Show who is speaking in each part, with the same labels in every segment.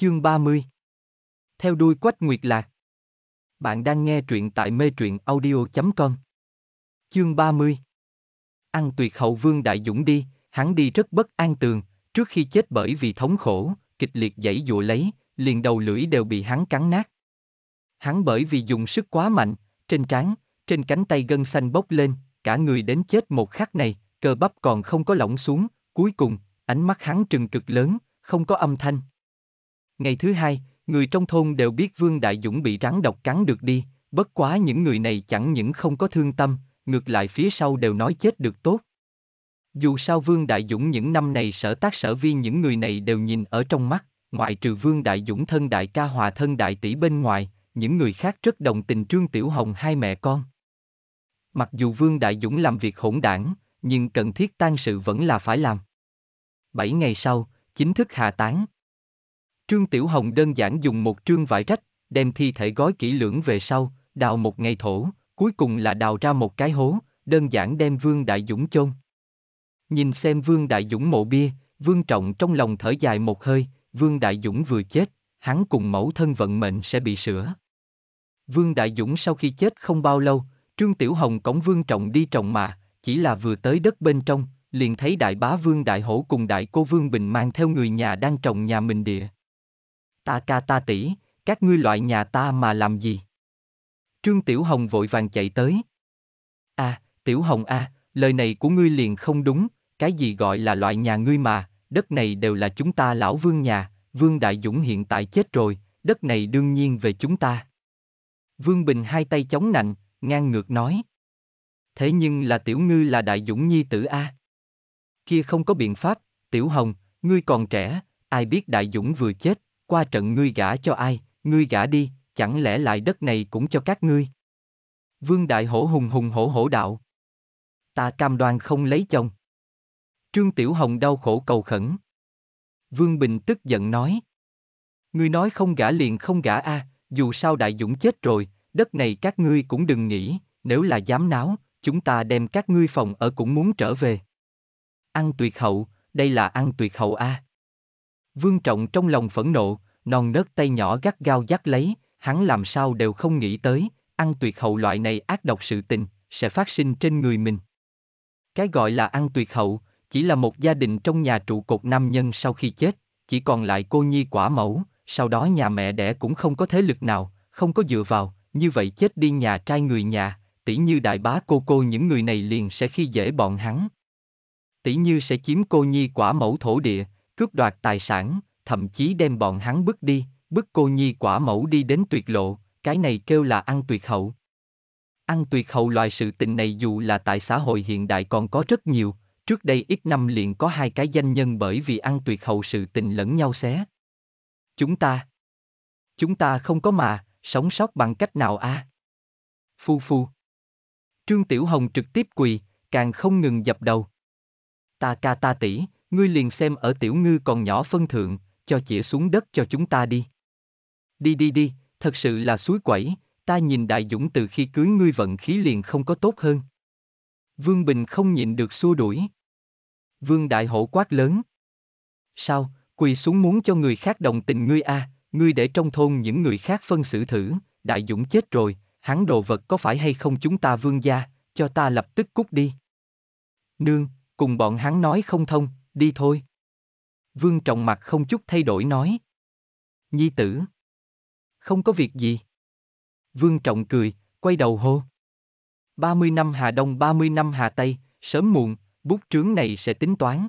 Speaker 1: Chương 30 Theo đuôi quách nguyệt lạc Bạn đang nghe truyện tại mê truyện audio.com Chương 30 Ăn tuyệt hậu vương đại dũng đi, hắn đi rất bất an tường, trước khi chết bởi vì thống khổ, kịch liệt dãy dụa lấy, liền đầu lưỡi đều bị hắn cắn nát. Hắn bởi vì dùng sức quá mạnh, trên trán, trên cánh tay gân xanh bốc lên, cả người đến chết một khắc này, cơ bắp còn không có lỏng xuống, cuối cùng, ánh mắt hắn trừng cực lớn, không có âm thanh, Ngày thứ hai, người trong thôn đều biết Vương Đại Dũng bị rắn độc cắn được đi, bất quá những người này chẳng những không có thương tâm, ngược lại phía sau đều nói chết được tốt. Dù sao Vương Đại Dũng những năm này sở tác sở vi những người này đều nhìn ở trong mắt, ngoại trừ Vương Đại Dũng thân đại ca hòa thân đại tỷ bên ngoài, những người khác rất đồng tình Trương Tiểu Hồng hai mẹ con. Mặc dù Vương Đại Dũng làm việc hỗn đảng, nhưng cần thiết tan sự vẫn là phải làm. Bảy ngày sau, chính thức hạ tán, Trương Tiểu Hồng đơn giản dùng một trương vải rách, đem thi thể gói kỹ lưỡng về sau, đào một ngày thổ, cuối cùng là đào ra một cái hố, đơn giản đem Vương Đại Dũng chôn. Nhìn xem Vương Đại Dũng mộ bia, Vương Trọng trong lòng thở dài một hơi, Vương Đại Dũng vừa chết, hắn cùng mẫu thân vận mệnh sẽ bị sửa. Vương Đại Dũng sau khi chết không bao lâu, Trương Tiểu Hồng cõng Vương Trọng đi trồng mà, chỉ là vừa tới đất bên trong, liền thấy đại bá Vương Đại Hổ cùng đại cô Vương Bình mang theo người nhà đang trồng nhà mình địa, Ta ca ta tỷ, các ngươi loại nhà ta mà làm gì? Trương Tiểu Hồng vội vàng chạy tới. À, Tiểu Hồng à, lời này của ngươi liền không đúng, cái gì gọi là loại nhà ngươi mà, đất này đều là chúng ta lão vương nhà, vương đại dũng hiện tại chết rồi, đất này đương nhiên về chúng ta. Vương Bình hai tay chống nạnh, ngang ngược nói. Thế nhưng là tiểu ngư là đại dũng nhi tử A. Kia không có biện pháp, tiểu hồng, ngươi còn trẻ, ai biết đại dũng vừa chết, qua trận ngươi gả cho ai, ngươi gả đi, chẳng lẽ lại đất này cũng cho các ngươi? Vương Đại Hổ hùng hùng hổ hổ đạo. Ta cam đoan không lấy chồng. Trương Tiểu Hồng đau khổ cầu khẩn. Vương Bình tức giận nói. Ngươi nói không gả liền không gả a, à, dù sao Đại Dũng chết rồi, đất này các ngươi cũng đừng nghĩ, nếu là dám náo, chúng ta đem các ngươi phòng ở cũng muốn trở về. Ăn tuyệt hậu, đây là ăn tuyệt hậu a. À. Vương Trọng trong lòng phẫn nộ, non nớt tay nhỏ gắt gao dắt lấy, hắn làm sao đều không nghĩ tới, ăn tuyệt hậu loại này ác độc sự tình, sẽ phát sinh trên người mình. Cái gọi là ăn tuyệt hậu, chỉ là một gia đình trong nhà trụ cột nam nhân sau khi chết, chỉ còn lại cô nhi quả mẫu, sau đó nhà mẹ đẻ cũng không có thế lực nào, không có dựa vào, như vậy chết đi nhà trai người nhà, tỷ như đại bá cô cô những người này liền sẽ khi dễ bọn hắn. Tỷ như sẽ chiếm cô nhi quả mẫu thổ địa, cướp đoạt tài sản, thậm chí đem bọn hắn bước đi, bức cô nhi quả mẫu đi đến tuyệt lộ, cái này kêu là ăn tuyệt hậu. Ăn tuyệt hậu loại sự tình này dù là tại xã hội hiện đại còn có rất nhiều, trước đây ít năm liền có hai cái danh nhân bởi vì ăn tuyệt hậu sự tình lẫn nhau xé. Chúng ta. Chúng ta không có mà, sống sót bằng cách nào a? À? Phu phu. Trương Tiểu Hồng trực tiếp quỳ, càng không ngừng dập đầu. Ta ca ta tỷ, ngươi liền xem ở tiểu ngư còn nhỏ phân thượng, cho chĩa xuống đất cho chúng ta đi. Đi đi đi, thật sự là suối quẩy, ta nhìn đại dũng từ khi cưới ngươi vận khí liền không có tốt hơn. Vương Bình không nhịn được xua đuổi. Vương Đại Hổ quát lớn. Sao, quỳ xuống muốn cho người khác đồng tình ngươi a à, ngươi để trong thôn những người khác phân xử thử, đại dũng chết rồi, hắn đồ vật có phải hay không chúng ta vương gia, cho ta lập tức cút đi. Nương, cùng bọn hắn nói không thông, đi thôi. Vương trọng mặt không chút thay đổi nói. Nhi tử. Không có việc gì. Vương trọng cười, quay đầu hô. 30 năm Hà Đông 30 năm Hà Tây, sớm muộn, bút trướng này sẽ tính toán.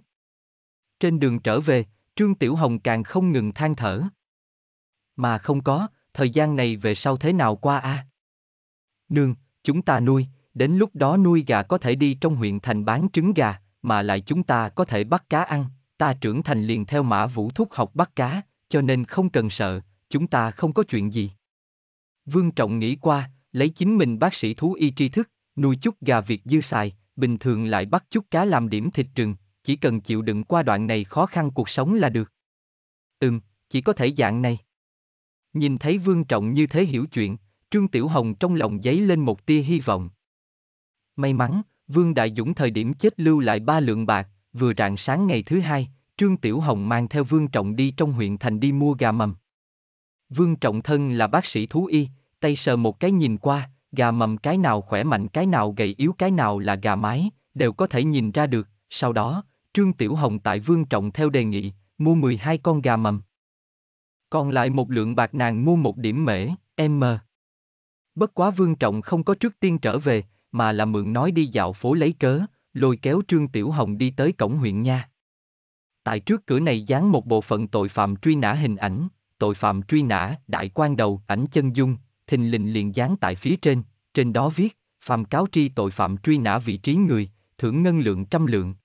Speaker 1: Trên đường trở về, Trương Tiểu Hồng càng không ngừng than thở. Mà không có, thời gian này về sau thế nào qua a? À? Nương, chúng ta nuôi, đến lúc đó nuôi gà có thể đi trong huyện thành bán trứng gà, mà lại chúng ta có thể bắt cá ăn, ta trưởng thành liền theo mã vũ thúc học bắt cá, cho nên không cần sợ, chúng ta không có chuyện gì. Vương Trọng nghĩ qua, lấy chính mình bác sĩ thú y tri thức, nuôi chút gà việc dư xài, bình thường lại bắt chút cá làm điểm thịt rừng, chỉ cần chịu đựng qua đoạn này khó khăn cuộc sống là được. Ừm, chỉ có thể dạng này. Nhìn thấy Vương Trọng như thế hiểu chuyện, Trương Tiểu Hồng trong lòng giấy lên một tia hy vọng. May mắn, Vương Đại Dũng thời điểm chết lưu lại ba lượng bạc, vừa rạng sáng ngày thứ hai, Trương Tiểu Hồng mang theo Vương Trọng đi trong huyện thành đi mua gà mầm. Vương Trọng thân là bác sĩ thú y, tay sờ một cái nhìn qua, gà mầm cái nào khỏe mạnh cái nào gầy yếu cái nào là gà mái, đều có thể nhìn ra được, sau đó, Trương Tiểu Hồng tại Vương Trọng theo đề nghị, mua 12 con gà mầm. Còn lại một lượng bạc nàng mua một điểm mễ, m. Bất quá Vương Trọng không có trước tiên trở về, mà là mượn nói đi dạo phố lấy cớ, lôi kéo Trương Tiểu Hồng đi tới cổng huyện nha. Tại trước cửa này dán một bộ phận tội phạm truy nã hình ảnh, tội phạm truy nã, đại quan đầu, ảnh chân dung, thình lình liền dán tại phía trên, trên đó viết, phàm cáo tri tội phạm truy nã vị trí người, thưởng ngân lượng trăm lượng.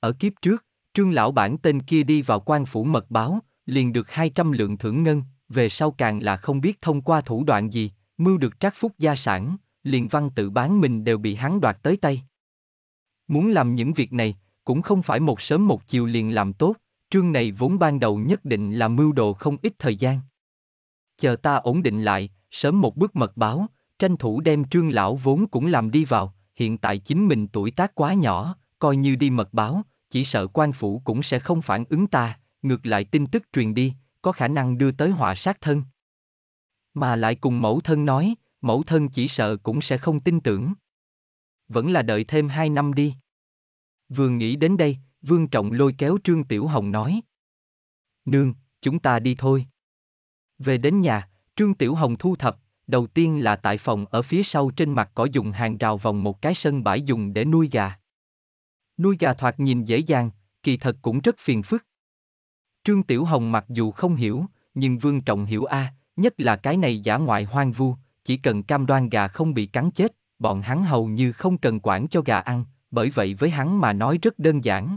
Speaker 1: Ở kiếp trước, Trương lão bản tên kia đi vào quan phủ mật báo, liền được 200 lượng thưởng ngân, về sau càng là không biết thông qua thủ đoạn gì, mưu được trác phúc gia sản, liền văn tự bán mình đều bị hắn đoạt tới tay. Muốn làm những việc này, cũng không phải một sớm một chiều liền làm tốt, trương này vốn ban đầu nhất định là mưu đồ không ít thời gian. Chờ ta ổn định lại, sớm một bước mật báo, tranh thủ đem trương lão vốn cũng làm đi vào, hiện tại chính mình tuổi tác quá nhỏ, coi như đi mật báo, chỉ sợ quan phủ cũng sẽ không phản ứng ta, ngược lại tin tức truyền đi, có khả năng đưa tới họa sát thân. Mà lại cùng mẫu thân nói, mẫu thân chỉ sợ cũng sẽ không tin tưởng. Vẫn là đợi thêm hai năm đi. Vừa nghĩ đến đây, Vương Trọng lôi kéo Trương Tiểu Hồng nói. Nương, chúng ta đi thôi. Về đến nhà, Trương Tiểu Hồng thu thập, đầu tiên là tại phòng ở phía sau trên mặt cỏ dùng hàng rào vòng một cái sân bãi dùng để nuôi gà. Nuôi gà thoạt nhìn dễ dàng, kỳ thật cũng rất phiền phức. Trương Tiểu Hồng mặc dù không hiểu, nhưng Vương Trọng hiểu a, à, nhất là cái này giả ngoại hoang vu, chỉ cần cam đoan gà không bị cắn chết, bọn hắn hầu như không cần quản cho gà ăn, bởi vậy với hắn mà nói rất đơn giản.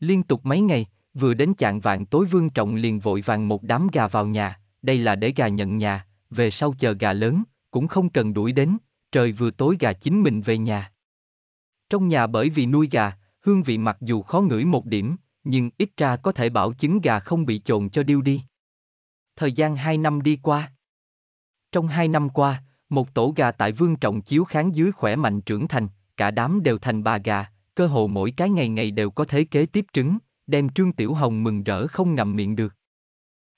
Speaker 1: Liên tục mấy ngày, vừa đến chạng vạn tối vương trọng liền vội vàng một đám gà vào nhà, đây là để gà nhận nhà, về sau chờ gà lớn, cũng không cần đuổi đến, trời vừa tối gà chính mình về nhà. Trong nhà bởi vì nuôi gà, hương vị mặc dù khó ngửi một điểm, nhưng ít ra có thể bảo chứng gà không bị trộn cho điêu đi. Thời gian hai năm đi qua, trong hai năm qua, một tổ gà tại Vương Trọng Chiếu kháng dưới khỏe mạnh trưởng thành, cả đám đều thành bà gà, cơ hồ mỗi cái ngày ngày đều có thế kế tiếp trứng, đem Trương Tiểu Hồng mừng rỡ không ngậm miệng được.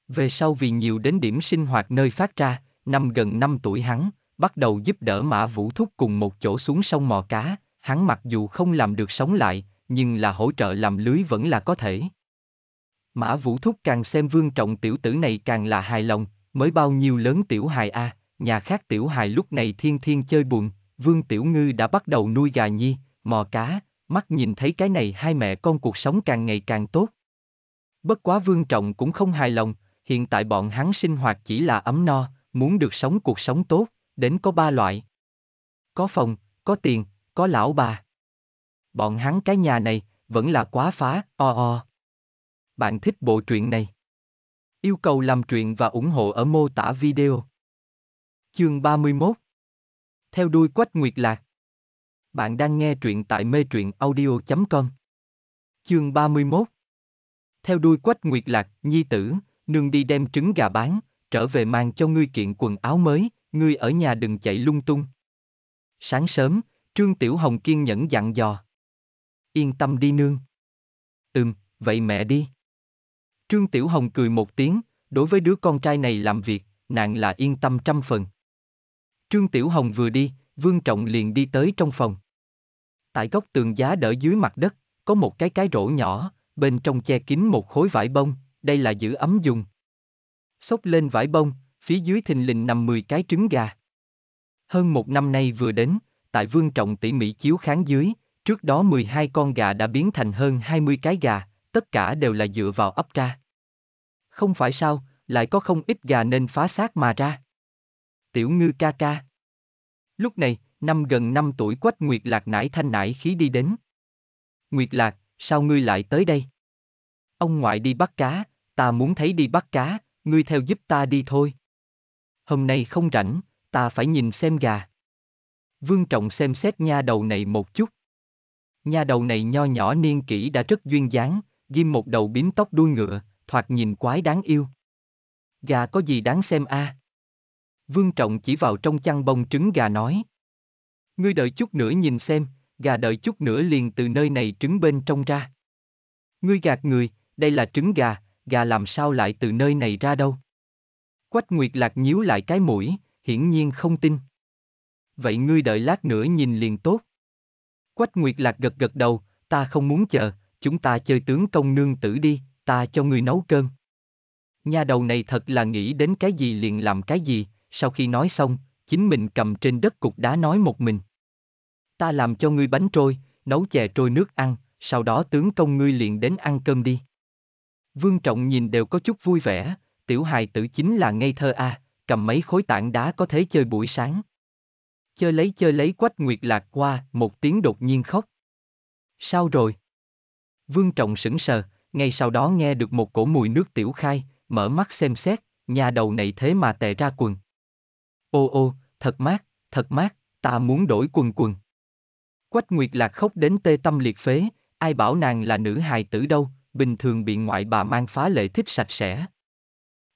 Speaker 1: Về sau vì nhiều đến điểm sinh hoạt nơi phát ra, năm gần 5 tuổi hắn, bắt đầu giúp đỡ Mã Vũ Thúc cùng một chỗ xuống sông mò cá, hắn mặc dù không làm được sống lại, nhưng là hỗ trợ làm lưới vẫn là có thể. Mã Vũ Thúc càng xem vương trọng tiểu tử này càng là hài lòng, mới bao nhiêu lớn tiểu hài a, à, nhà khác tiểu hài lúc này thiên thiên chơi buồn, Vương Tiểu Ngư đã bắt đầu nuôi gà nhi, mò cá, mắt nhìn thấy cái này hai mẹ con cuộc sống càng ngày càng tốt. Bất quá Vương Trọng cũng không hài lòng, hiện tại bọn hắn sinh hoạt chỉ là ấm no, muốn được sống cuộc sống tốt, đến có ba loại. Có phòng, có tiền, có lão bà. Bọn hắn cái nhà này, vẫn là quá phá, o o. Bạn thích bộ truyện này? Yêu cầu làm truyện và ủng hộ ở mô tả video. Chương 31 Theo đuôi Quách Nguyệt Lạc Bạn đang nghe truyện tại mê truyện audio.com Chương 31 Theo đuôi Quách Nguyệt Lạc, Nhi Tử, nương đi đem trứng gà bán, trở về mang cho ngươi kiện quần áo mới, ngươi ở nhà đừng chạy lung tung. Sáng sớm, Trương Tiểu Hồng kiên nhẫn dặn dò. Yên tâm đi nương. Ừm, vậy mẹ đi. Trương Tiểu Hồng cười một tiếng, đối với đứa con trai này làm việc, nàng là yên tâm trăm phần. Trương Tiểu Hồng vừa đi, Vương Trọng liền đi tới trong phòng. Tại góc tường giá đỡ dưới mặt đất, có một cái cái rổ nhỏ, bên trong che kín một khối vải bông, đây là giữ ấm dùng. Xốc lên vải bông, phía dưới thình lình nằm 10 cái trứng gà. Hơn một năm nay vừa đến, tại Vương Trọng tỉ mỉ chiếu kháng dưới, trước đó 12 con gà đã biến thành hơn 20 cái gà, tất cả đều là dựa vào ấp ra. Không phải sao, lại có không ít gà nên phá xác mà ra. Tiểu ngư ca ca. Lúc này, năm gần năm tuổi quách Nguyệt Lạc nải thanh nải khí đi đến. Nguyệt Lạc, sao ngươi lại tới đây? Ông ngoại đi bắt cá, ta muốn thấy đi bắt cá, ngươi theo giúp ta đi thôi. Hôm nay không rảnh, ta phải nhìn xem gà. Vương Trọng xem xét nha đầu này một chút. Nha đầu này nho nhỏ niên kỹ đã rất duyên dáng, ghim một đầu bím tóc đuôi ngựa, thoạt nhìn quái đáng yêu. Gà có gì đáng xem a? À? Vương Trọng chỉ vào trong chăn bông trứng gà nói. Ngươi đợi chút nữa nhìn xem, gà đợi chút nữa liền từ nơi này trứng bên trong ra. Ngươi gạt người, đây là trứng gà, gà làm sao lại từ nơi này ra đâu. Quách Nguyệt Lạc nhíu lại cái mũi, hiển nhiên không tin. Vậy ngươi đợi lát nữa nhìn liền tốt. Quách Nguyệt Lạc gật gật đầu, ta không muốn chờ, chúng ta chơi tướng công nương tử đi, ta cho người nấu cơm. Nhà đầu này thật là nghĩ đến cái gì liền làm cái gì, sau khi nói xong, chính mình cầm trên đất cục đá nói một mình. Ta làm cho ngươi bánh trôi, nấu chè trôi nước ăn, sau đó tướng công ngươi liền đến ăn cơm đi. Vương Trọng nhìn đều có chút vui vẻ, tiểu hài tử chính là ngây thơ a, à, cầm mấy khối tảng đá có thể chơi buổi sáng. Chơi lấy chơi lấy quách nguyệt lạc qua, một tiếng đột nhiên khóc. Sao rồi? Vương Trọng sững sờ, ngay sau đó nghe được một cổ mùi nước tiểu khai, mở mắt xem xét, nhà đầu này thế mà tè ra quần. Ô ô, thật mát, thật mát, ta muốn đổi quần quần. Quách Nguyệt Lạc khóc đến tê tâm liệt phế, ai bảo nàng là nữ hài tử đâu, bình thường bị ngoại bà mang phá lệ thích sạch sẽ.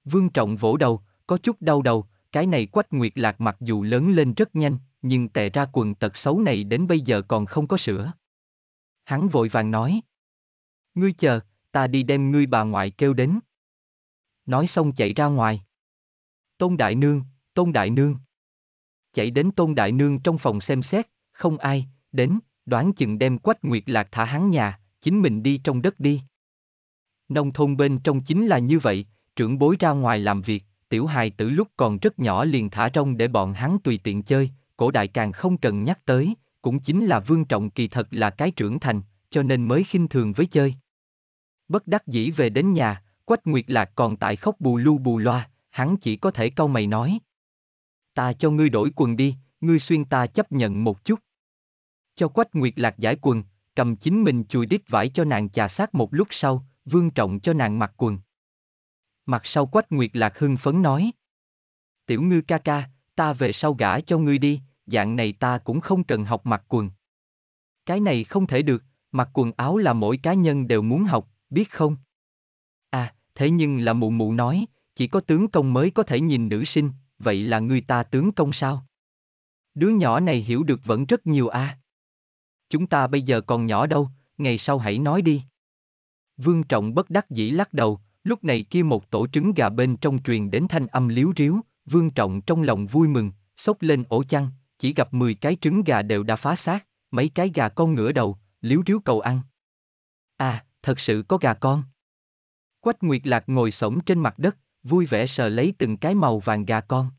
Speaker 1: Vương Trọng vỗ đầu, có chút đau đầu, cái này Quách Nguyệt Lạc mặc dù lớn lên rất nhanh, nhưng tè ra quần tật xấu này đến bây giờ còn không có sửa. Hắn vội vàng nói. Ngươi chờ, ta đi đem ngươi bà ngoại kêu đến. Nói xong chạy ra ngoài. Tôn Đại Nương, Tôn Đại Nương. Chạy đến Tôn Đại Nương trong phòng xem xét, không ai, đến, đoán chừng đem Quách Nguyệt Lạc thả hắn nhà, chính mình đi trong đất đi. Nông thôn bên trong chính là như vậy, trưởng bối ra ngoài làm việc, tiểu hài tử lúc còn rất nhỏ liền thả trong để bọn hắn tùy tiện chơi, cổ đại càng không cần nhắc tới, cũng chính là vương trọng kỳ thật là cái trưởng thành, cho nên mới khinh thường với chơi bất đắc dĩ về đến nhà, Quách Nguyệt Lạc còn tại khóc bù lu bù loa, hắn chỉ có thể câu mày nói. Ta cho ngươi đổi quần đi, ngươi xuyên ta chấp nhận một chút. Cho Quách Nguyệt Lạc giải quần, cầm chính mình chùi đít vải cho nàng chà sát một lúc sau, vương trọng cho nàng mặc quần. Mặt sau Quách Nguyệt Lạc hưng phấn nói. Tiểu ngư ca ca, ta về sau gả cho ngươi đi, dạng này ta cũng không cần học mặc quần. Cái này không thể được, mặc quần áo là mỗi cá nhân đều muốn học, biết không? À, thế nhưng là mụ mụ nói, chỉ có tướng công mới có thể nhìn nữ sinh, vậy là người ta tướng công sao? Đứa nhỏ này hiểu được vẫn rất nhiều a. À? Chúng ta bây giờ còn nhỏ đâu, ngày sau hãy nói đi. Vương Trọng bất đắc dĩ lắc đầu, lúc này kia một tổ trứng gà bên trong truyền đến thanh âm liếu riếu, Vương Trọng trong lòng vui mừng, xốc lên ổ chăn, chỉ gặp 10 cái trứng gà đều đã phá xác, mấy cái gà con ngửa đầu, liếu riếu cầu ăn. À, thật sự có gà con. Quách Nguyệt Lạc ngồi sổng trên mặt đất, vui vẻ sờ lấy từng cái màu vàng gà con.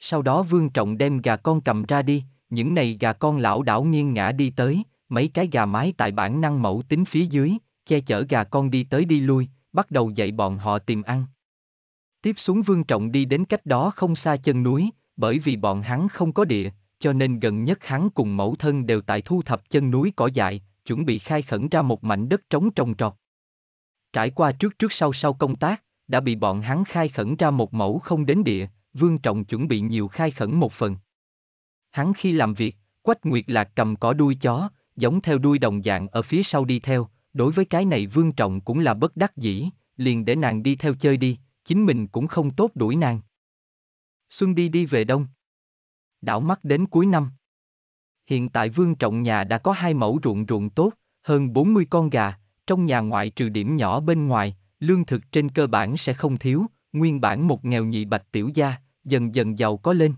Speaker 1: Sau đó Vương Trọng đem gà con cầm ra đi, những này gà con lão đảo nghiêng ngã đi tới, mấy cái gà mái tại bản năng mẫu tính phía dưới, che chở gà con đi tới đi lui, bắt đầu dạy bọn họ tìm ăn. Tiếp xuống Vương Trọng đi đến cách đó không xa chân núi, bởi vì bọn hắn không có địa, cho nên gần nhất hắn cùng mẫu thân đều tại thu thập chân núi cỏ dại, chuẩn bị khai khẩn ra một mảnh đất trống trồng trọt. Trải qua trước trước sau sau công tác, đã bị bọn hắn khai khẩn ra một mẫu không đến địa, Vương Trọng chuẩn bị nhiều khai khẩn một phần. Hắn khi làm việc, Quách Nguyệt Lạc cầm cỏ đuôi chó, giống theo đuôi đồng dạng ở phía sau đi theo, đối với cái này Vương Trọng cũng là bất đắc dĩ, liền để nàng đi theo chơi đi, chính mình cũng không tốt đuổi nàng. Xuân đi đi về đông. Đảo mắt đến cuối năm hiện tại vương trọng nhà đã có hai mẫu ruộng ruộng tốt, hơn 40 con gà, trong nhà ngoại trừ điểm nhỏ bên ngoài, lương thực trên cơ bản sẽ không thiếu, nguyên bản một nghèo nhị bạch tiểu gia, dần dần giàu có lên.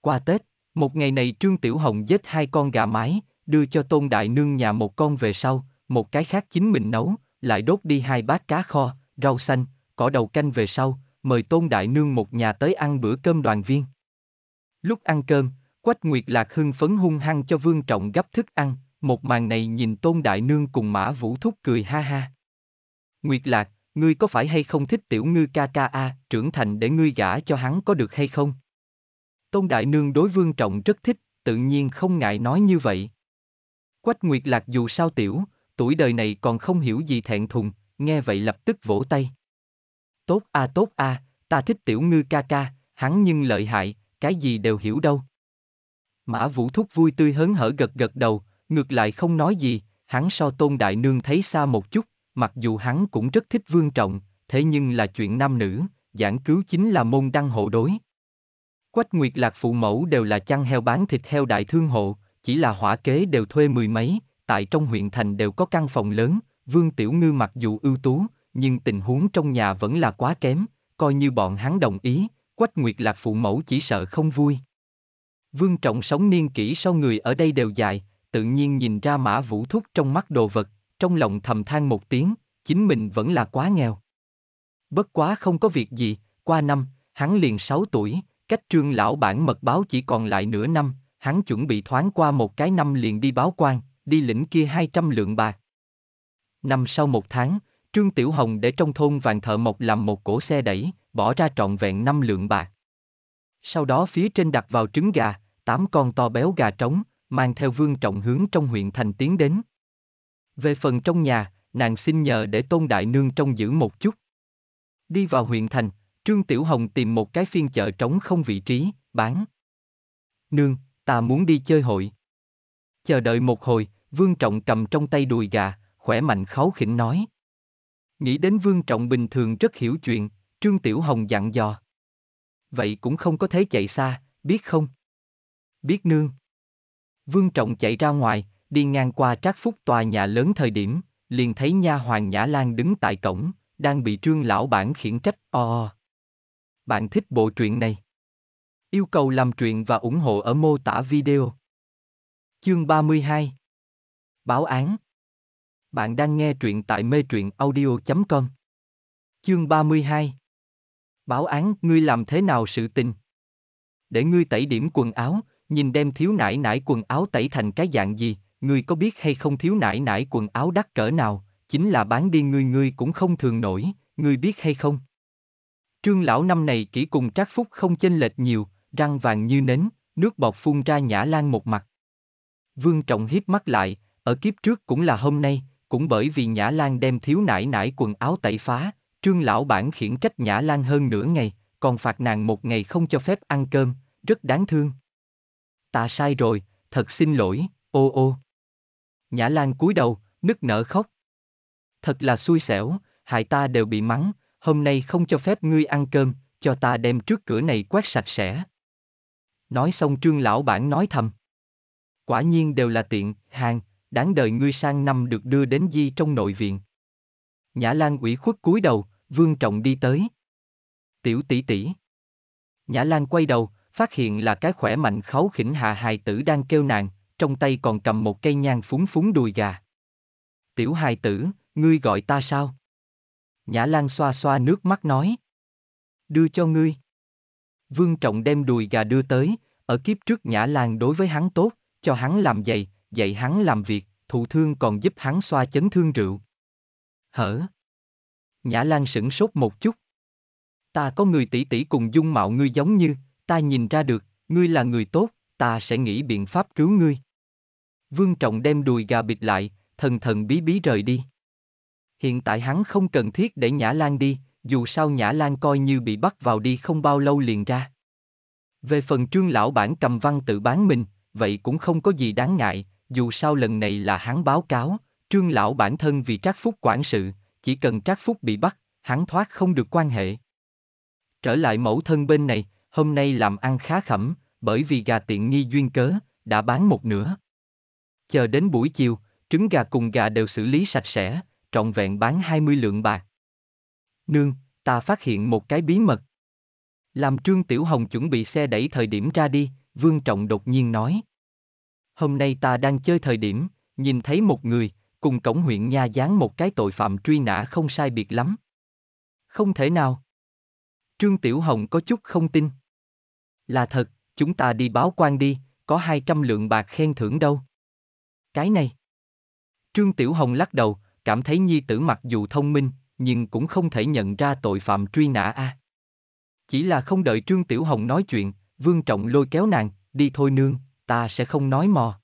Speaker 1: Qua Tết, một ngày này Trương Tiểu Hồng giết hai con gà mái, đưa cho Tôn Đại Nương nhà một con về sau, một cái khác chính mình nấu, lại đốt đi hai bát cá kho, rau xanh, cỏ đầu canh về sau, mời Tôn Đại Nương một nhà tới ăn bữa cơm đoàn viên. Lúc ăn cơm, Quách Nguyệt Lạc hưng phấn hung hăng cho Vương Trọng gấp thức ăn, một màn này nhìn Tôn Đại Nương cùng Mã Vũ Thúc cười ha ha. Nguyệt Lạc, ngươi có phải hay không thích tiểu ngư ca ca a, trưởng thành để ngươi gả cho hắn có được hay không? Tôn Đại Nương đối Vương Trọng rất thích, tự nhiên không ngại nói như vậy. Quách Nguyệt Lạc dù sao tiểu, tuổi đời này còn không hiểu gì thẹn thùng, nghe vậy lập tức vỗ tay. Tốt a à, tốt a, à, ta thích tiểu ngư ca ca, hắn nhưng lợi hại, cái gì đều hiểu đâu. Mã Vũ Thúc vui tươi hớn hở gật gật đầu, ngược lại không nói gì, hắn so tôn đại nương thấy xa một chút, mặc dù hắn cũng rất thích vương trọng, thế nhưng là chuyện nam nữ, giảng cứu chính là môn đăng hộ đối. Quách Nguyệt Lạc phụ mẫu đều là chăn heo bán thịt heo đại thương hộ, chỉ là hỏa kế đều thuê mười mấy, tại trong huyện thành đều có căn phòng lớn, Vương Tiểu Ngư mặc dù ưu tú, nhưng tình huống trong nhà vẫn là quá kém, coi như bọn hắn đồng ý, Quách Nguyệt Lạc phụ mẫu chỉ sợ không vui. Vương Trọng sống niên kỷ sau người ở đây đều dài, tự nhiên nhìn ra mã vũ thúc trong mắt đồ vật, trong lòng thầm than một tiếng, chính mình vẫn là quá nghèo. Bất quá không có việc gì, qua năm, hắn liền 6 tuổi, cách trương lão bản mật báo chỉ còn lại nửa năm, hắn chuẩn bị thoáng qua một cái năm liền đi báo quan, đi lĩnh kia 200 lượng bạc. Năm sau một tháng, Trương Tiểu Hồng để trong thôn vàng thợ mộc làm một cổ xe đẩy, bỏ ra trọn vẹn 5 lượng bạc. Sau đó phía trên đặt vào trứng gà, tám con to béo gà trống, mang theo vương trọng hướng trong huyện thành tiến đến. Về phần trong nhà, nàng xin nhờ để tôn đại nương trông giữ một chút. Đi vào huyện thành, Trương Tiểu Hồng tìm một cái phiên chợ trống không vị trí, bán. Nương, ta muốn đi chơi hội. Chờ đợi một hồi, Vương Trọng cầm trong tay đùi gà, khỏe mạnh kháu khỉnh nói. Nghĩ đến Vương Trọng bình thường rất hiểu chuyện, Trương Tiểu Hồng dặn dò. Vậy cũng không có thế chạy xa, biết không? biết nương. Vương Trọng chạy ra ngoài, đi ngang qua trác phúc tòa nhà lớn thời điểm, liền thấy nha hoàng Nhã Lan đứng tại cổng, đang bị trương lão bản khiển trách o. Bạn thích bộ truyện này? Yêu cầu làm truyện và ủng hộ ở mô tả video. Chương 32 Báo án Bạn đang nghe truyện tại mê truyện audio.com Chương 32 Báo án, ngươi làm thế nào sự tình? Để ngươi tẩy điểm quần áo, nhìn đem thiếu nải nải quần áo tẩy thành cái dạng gì, ngươi có biết hay không thiếu nải nải quần áo đắt cỡ nào, chính là bán đi ngươi ngươi cũng không thường nổi, ngươi biết hay không? Trương lão năm này kỹ cùng trác phúc không chênh lệch nhiều, răng vàng như nến, nước bọt phun ra nhã lan một mặt. Vương Trọng hiếp mắt lại, ở kiếp trước cũng là hôm nay, cũng bởi vì Nhã Lan đem thiếu nải nải quần áo tẩy phá, trương lão bản khiển trách Nhã Lan hơn nửa ngày, còn phạt nàng một ngày không cho phép ăn cơm, rất đáng thương ta sai rồi, thật xin lỗi, ô ô. Nhã Lan cúi đầu, nức nở khóc. Thật là xui xẻo, hại ta đều bị mắng, hôm nay không cho phép ngươi ăn cơm, cho ta đem trước cửa này quét sạch sẽ. Nói xong trương lão bản nói thầm. Quả nhiên đều là tiện, hàng, đáng đời ngươi sang năm được đưa đến di trong nội viện. Nhã Lan ủy khuất cúi đầu, vương trọng đi tới. Tiểu tỷ tỷ. Nhã Lan quay đầu, phát hiện là cái khỏe mạnh kháu khỉnh hạ hài tử đang kêu nàng, trong tay còn cầm một cây nhang phúng phúng đùi gà. Tiểu hài tử, ngươi gọi ta sao? Nhã Lan xoa xoa nước mắt nói. Đưa cho ngươi. Vương Trọng đem đùi gà đưa tới, ở kiếp trước Nhã Lan đối với hắn tốt, cho hắn làm giày, dạy hắn làm việc, thụ thương còn giúp hắn xoa chấn thương rượu. Hở? Nhã Lan sửng sốt một chút. Ta có người tỷ tỷ cùng dung mạo ngươi giống như, ta nhìn ra được, ngươi là người tốt, ta sẽ nghĩ biện pháp cứu ngươi. Vương Trọng đem đùi gà bịt lại, thần thần bí bí rời đi. Hiện tại hắn không cần thiết để Nhã Lan đi, dù sao Nhã Lan coi như bị bắt vào đi không bao lâu liền ra. Về phần trương lão bản cầm văn tự bán mình, vậy cũng không có gì đáng ngại, dù sao lần này là hắn báo cáo, trương lão bản thân vì trác phúc quản sự, chỉ cần trác phúc bị bắt, hắn thoát không được quan hệ. Trở lại mẫu thân bên này, hôm nay làm ăn khá khẩm, bởi vì gà tiện nghi duyên cớ, đã bán một nửa. Chờ đến buổi chiều, trứng gà cùng gà đều xử lý sạch sẽ, trọn vẹn bán 20 lượng bạc. Nương, ta phát hiện một cái bí mật. Làm Trương Tiểu Hồng chuẩn bị xe đẩy thời điểm ra đi, Vương Trọng đột nhiên nói. Hôm nay ta đang chơi thời điểm, nhìn thấy một người, cùng cổng huyện nha dán một cái tội phạm truy nã không sai biệt lắm. Không thể nào. Trương Tiểu Hồng có chút không tin. Là thật, chúng ta đi báo quan đi, có 200 lượng bạc khen thưởng đâu. Cái này. Trương Tiểu Hồng lắc đầu, cảm thấy nhi tử mặc dù thông minh, nhưng cũng không thể nhận ra tội phạm truy nã a. À. Chỉ là không đợi Trương Tiểu Hồng nói chuyện, Vương Trọng lôi kéo nàng, đi thôi nương, ta sẽ không nói mò.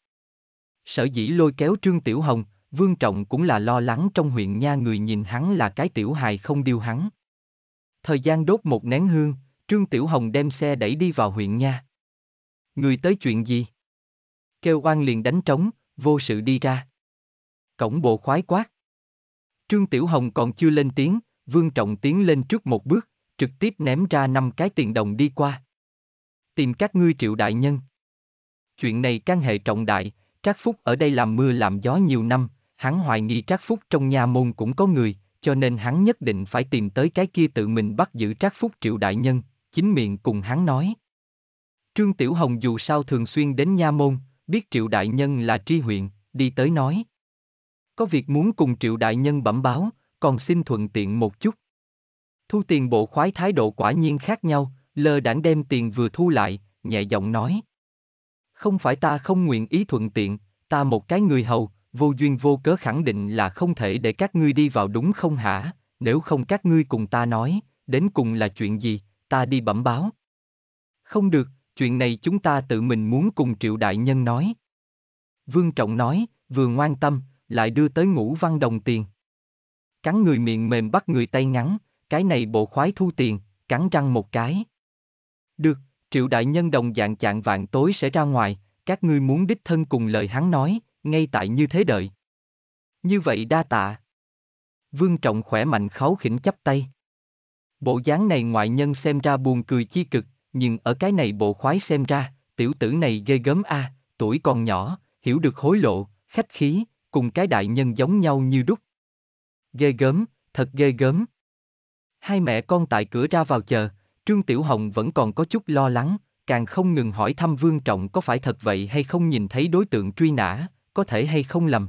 Speaker 1: Sở dĩ lôi kéo Trương Tiểu Hồng, Vương Trọng cũng là lo lắng trong huyện nha người nhìn hắn là cái tiểu hài không điêu hắn. Thời gian đốt một nén hương, Trương Tiểu Hồng đem xe đẩy đi vào huyện nha. Người tới chuyện gì? Kêu oan liền đánh trống, vô sự đi ra. Cổng bộ khoái quát. Trương Tiểu Hồng còn chưa lên tiếng, Vương Trọng tiến lên trước một bước, trực tiếp ném ra năm cái tiền đồng đi qua. Tìm các ngươi triệu đại nhân. Chuyện này can hệ trọng đại, Trác Phúc ở đây làm mưa làm gió nhiều năm, hắn hoài nghi Trác Phúc trong nhà môn cũng có người, cho nên hắn nhất định phải tìm tới cái kia tự mình bắt giữ Trác Phúc triệu đại nhân, chính miệng cùng hắn nói. Trương Tiểu Hồng dù sao thường xuyên đến Nha Môn, biết Triệu Đại Nhân là tri huyện, đi tới nói. Có việc muốn cùng Triệu Đại Nhân bẩm báo, còn xin thuận tiện một chút. Thu tiền bộ khoái thái độ quả nhiên khác nhau, lơ đảng đem tiền vừa thu lại, nhẹ giọng nói. Không phải ta không nguyện ý thuận tiện, ta một cái người hầu, vô duyên vô cớ khẳng định là không thể để các ngươi đi vào đúng không hả, nếu không các ngươi cùng ta nói, đến cùng là chuyện gì, ta đi bẩm báo. Không được, chuyện này chúng ta tự mình muốn cùng triệu đại nhân nói. Vương Trọng nói, vừa ngoan tâm, lại đưa tới ngũ văn đồng tiền. Cắn người miệng mềm bắt người tay ngắn, cái này bộ khoái thu tiền, cắn răng một cái. Được, triệu đại nhân đồng dạng chạng vạn tối sẽ ra ngoài, các ngươi muốn đích thân cùng lời hắn nói, ngay tại như thế đợi. Như vậy đa tạ. Vương Trọng khỏe mạnh kháu khỉnh chắp tay. Bộ dáng này ngoại nhân xem ra buồn cười chi cực, nhưng ở cái này bộ khoái xem ra, tiểu tử này ghê gớm a, à, tuổi còn nhỏ, hiểu được hối lộ, khách khí, cùng cái đại nhân giống nhau như đúc. Ghê gớm, thật ghê gớm. Hai mẹ con tại cửa ra vào chờ, Trương Tiểu Hồng vẫn còn có chút lo lắng, càng không ngừng hỏi thăm Vương Trọng có phải thật vậy hay không nhìn thấy đối tượng truy nã, có thể hay không lầm.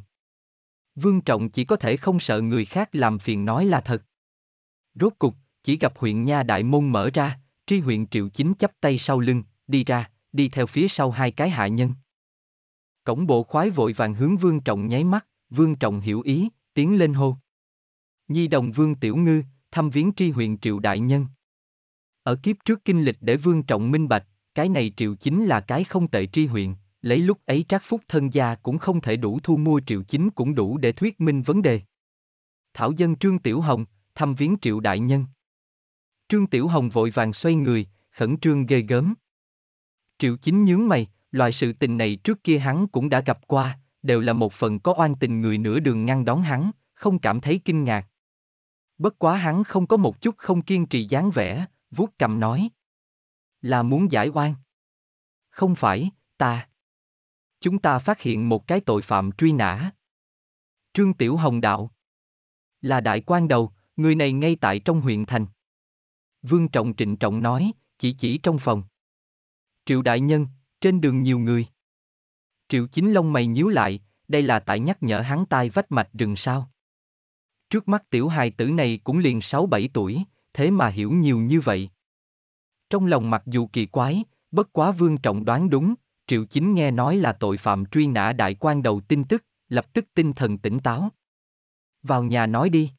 Speaker 1: Vương Trọng chỉ có thể không sợ người khác làm phiền nói là thật. Rốt cục, chỉ gặp huyện nha đại môn mở ra, tri huyện triệu chính chắp tay sau lưng, đi ra, đi theo phía sau hai cái hạ nhân. Cổng bộ khoái vội vàng hướng vương trọng nháy mắt, vương trọng hiểu ý, tiến lên hô. Nhi đồng vương tiểu ngư, thăm viếng tri huyện triệu đại nhân. Ở kiếp trước kinh lịch để vương trọng minh bạch, cái này triệu chính là cái không tệ tri huyện, lấy lúc ấy trác phúc thân gia cũng không thể đủ thu mua triệu chính cũng đủ để thuyết minh vấn đề. Thảo dân Trương Tiểu Hồng, thăm viếng triệu đại nhân. Trương Tiểu Hồng vội vàng xoay người, khẩn trương ghê gớm. Triệu Chính nhướng mày, loại sự tình này trước kia hắn cũng đã gặp qua, đều là một phần có oan tình người nửa đường ngăn đón hắn, không cảm thấy kinh ngạc. Bất quá hắn không có một chút không kiên trì dáng vẻ, vuốt cầm nói. Là muốn giải oan. Không phải, ta. Chúng ta phát hiện một cái tội phạm truy nã. Trương Tiểu Hồng đạo. Là đại quan đầu, người này ngay tại trong huyện thành. Vương Trọng trịnh trọng nói, chỉ chỉ trong phòng. Triệu đại nhân, trên đường nhiều người. Triệu chính long mày nhíu lại, đây là tại nhắc nhở hắn tai vách mạch rừng sao. Trước mắt tiểu hài tử này cũng liền 6-7 tuổi, thế mà hiểu nhiều như vậy. Trong lòng mặc dù kỳ quái, bất quá vương trọng đoán đúng, triệu chính nghe nói là tội phạm truy nã đại quan đầu tin tức, lập tức tinh thần tỉnh táo. Vào nhà nói đi.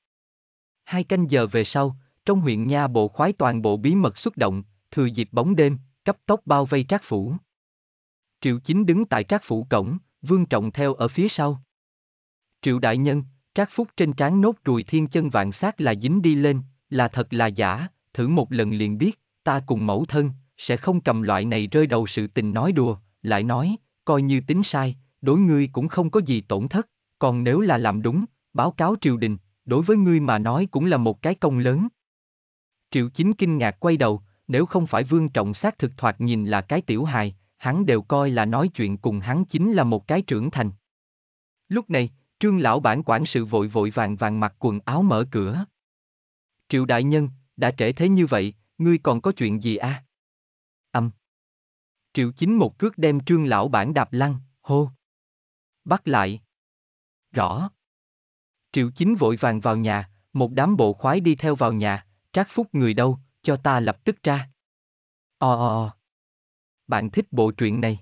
Speaker 1: Hai canh giờ về sau, trong huyện nha bộ khoái toàn bộ bí mật xuất động, thừa dịp bóng đêm, cấp tốc bao vây trác phủ. Triệu Chính đứng tại trác phủ cổng, Vương Trọng theo ở phía sau. Triệu Đại Nhân, trác phúc trên trán nốt ruồi thiên chân vạn sát là dính đi lên, là thật là giả, thử một lần liền biết, ta cùng mẫu thân, sẽ không cầm loại này rơi đầu sự tình nói đùa, lại nói, coi như tính sai, đối ngươi cũng không có gì tổn thất, còn nếu là làm đúng, báo cáo triều đình, đối với ngươi mà nói cũng là một cái công lớn, Triệu Chính kinh ngạc quay đầu, nếu không phải Vương Trọng xác thực thoạt nhìn là cái tiểu hài, hắn đều coi là nói chuyện cùng hắn chính là một cái trưởng thành. Lúc này, trương lão bản quản sự vội vội vàng vàng mặc quần áo mở cửa. Triệu đại nhân, đã trễ thế như vậy, ngươi còn có chuyện gì a? À? Âm. Triệu chính một cước đem trương lão bản đạp lăn, hô. Bắt lại. Rõ. Triệu chính vội vàng vào nhà, một đám bộ khoái đi theo vào nhà, Trác Phúc người đâu, cho ta lập tức ra. Ồ ồ ồ. Bạn thích bộ truyện này?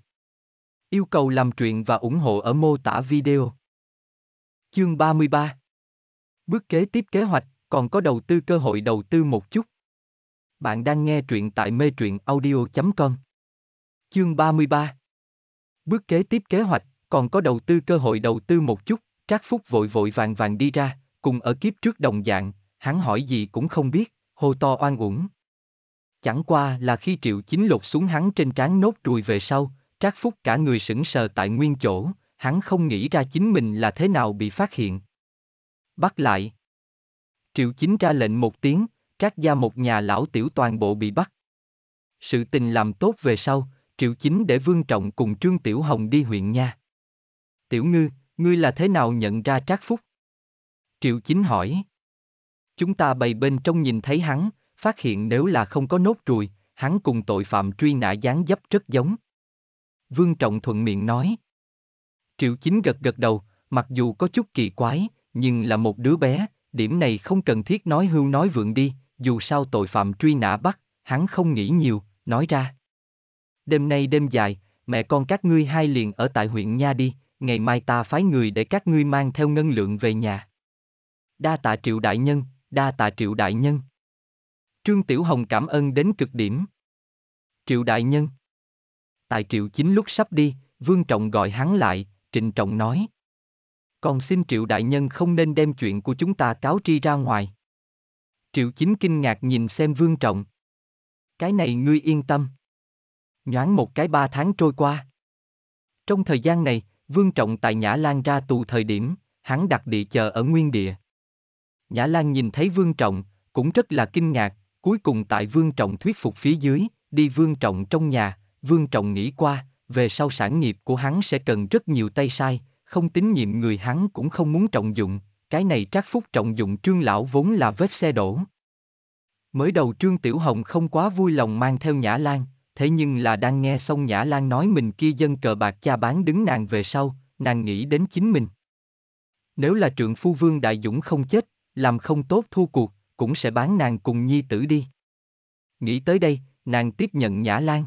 Speaker 1: Yêu cầu làm truyện và ủng hộ ở mô tả video. Chương 33 Bước kế tiếp kế hoạch, còn có đầu tư cơ hội đầu tư một chút. Bạn đang nghe truyện tại mê truyện audio.com Chương 33 Bước kế tiếp kế hoạch, còn có đầu tư cơ hội đầu tư một chút, Trác Phúc vội vội vàng vàng đi ra, cùng ở kiếp trước đồng dạng, hắn hỏi gì cũng không biết, hô to oan uổng. Chẳng qua là khi triệu chính lột xuống hắn trên trán nốt ruồi về sau, trác phúc cả người sững sờ tại nguyên chỗ, hắn không nghĩ ra chính mình là thế nào bị phát hiện. Bắt lại. Triệu chính ra lệnh một tiếng, trác gia một nhà lão tiểu toàn bộ bị bắt. Sự tình làm tốt về sau, triệu chính để vương trọng cùng trương tiểu hồng đi huyện nha. Tiểu ngư, ngươi là thế nào nhận ra trác phúc? Triệu chính hỏi. Chúng ta bày bên trong nhìn thấy hắn, phát hiện nếu là không có nốt ruồi, hắn cùng tội phạm truy nã dáng dấp rất giống. Vương Trọng thuận miệng nói. Triệu Chính gật gật đầu, mặc dù có chút kỳ quái, nhưng là một đứa bé, điểm này không cần thiết nói hưu nói vượng đi, dù sao tội phạm truy nã bắt, hắn không nghĩ nhiều, nói ra. Đêm nay đêm dài, mẹ con các ngươi hai liền ở tại huyện Nha đi, ngày mai ta phái người để các ngươi mang theo ngân lượng về nhà. Đa tạ triệu đại nhân, đa tạ Triệu Đại Nhân. Trương Tiểu Hồng cảm ơn đến cực điểm. Triệu Đại Nhân. Tại Triệu Chính lúc sắp đi, Vương Trọng gọi hắn lại, Trịnh Trọng nói. Còn xin Triệu Đại Nhân không nên đem chuyện của chúng ta cáo tri ra ngoài. Triệu Chính kinh ngạc nhìn xem Vương Trọng. Cái này ngươi yên tâm. Nhoáng một cái ba tháng trôi qua. Trong thời gian này, Vương Trọng tại Nhã Lan ra tù thời điểm, hắn đặt địa chờ ở nguyên địa. Nhã Lan nhìn thấy Vương Trọng, cũng rất là kinh ngạc, cuối cùng tại Vương Trọng thuyết phục phía dưới, đi Vương Trọng trong nhà, Vương Trọng nghĩ qua, về sau sản nghiệp của hắn sẽ cần rất nhiều tay sai, không tín nhiệm người hắn cũng không muốn trọng dụng, cái này trác phúc trọng dụng trương lão vốn là vết xe đổ. Mới đầu Trương Tiểu Hồng không quá vui lòng mang theo Nhã Lan, thế nhưng là đang nghe xong Nhã Lan nói mình kia dân cờ bạc cha bán đứng nàng về sau, nàng nghĩ đến chính mình. Nếu là trượng phu vương Đại Dũng không chết, làm không tốt thu cuộc, cũng sẽ bán nàng cùng nhi tử đi. Nghĩ tới đây, nàng tiếp nhận Nhã Lan.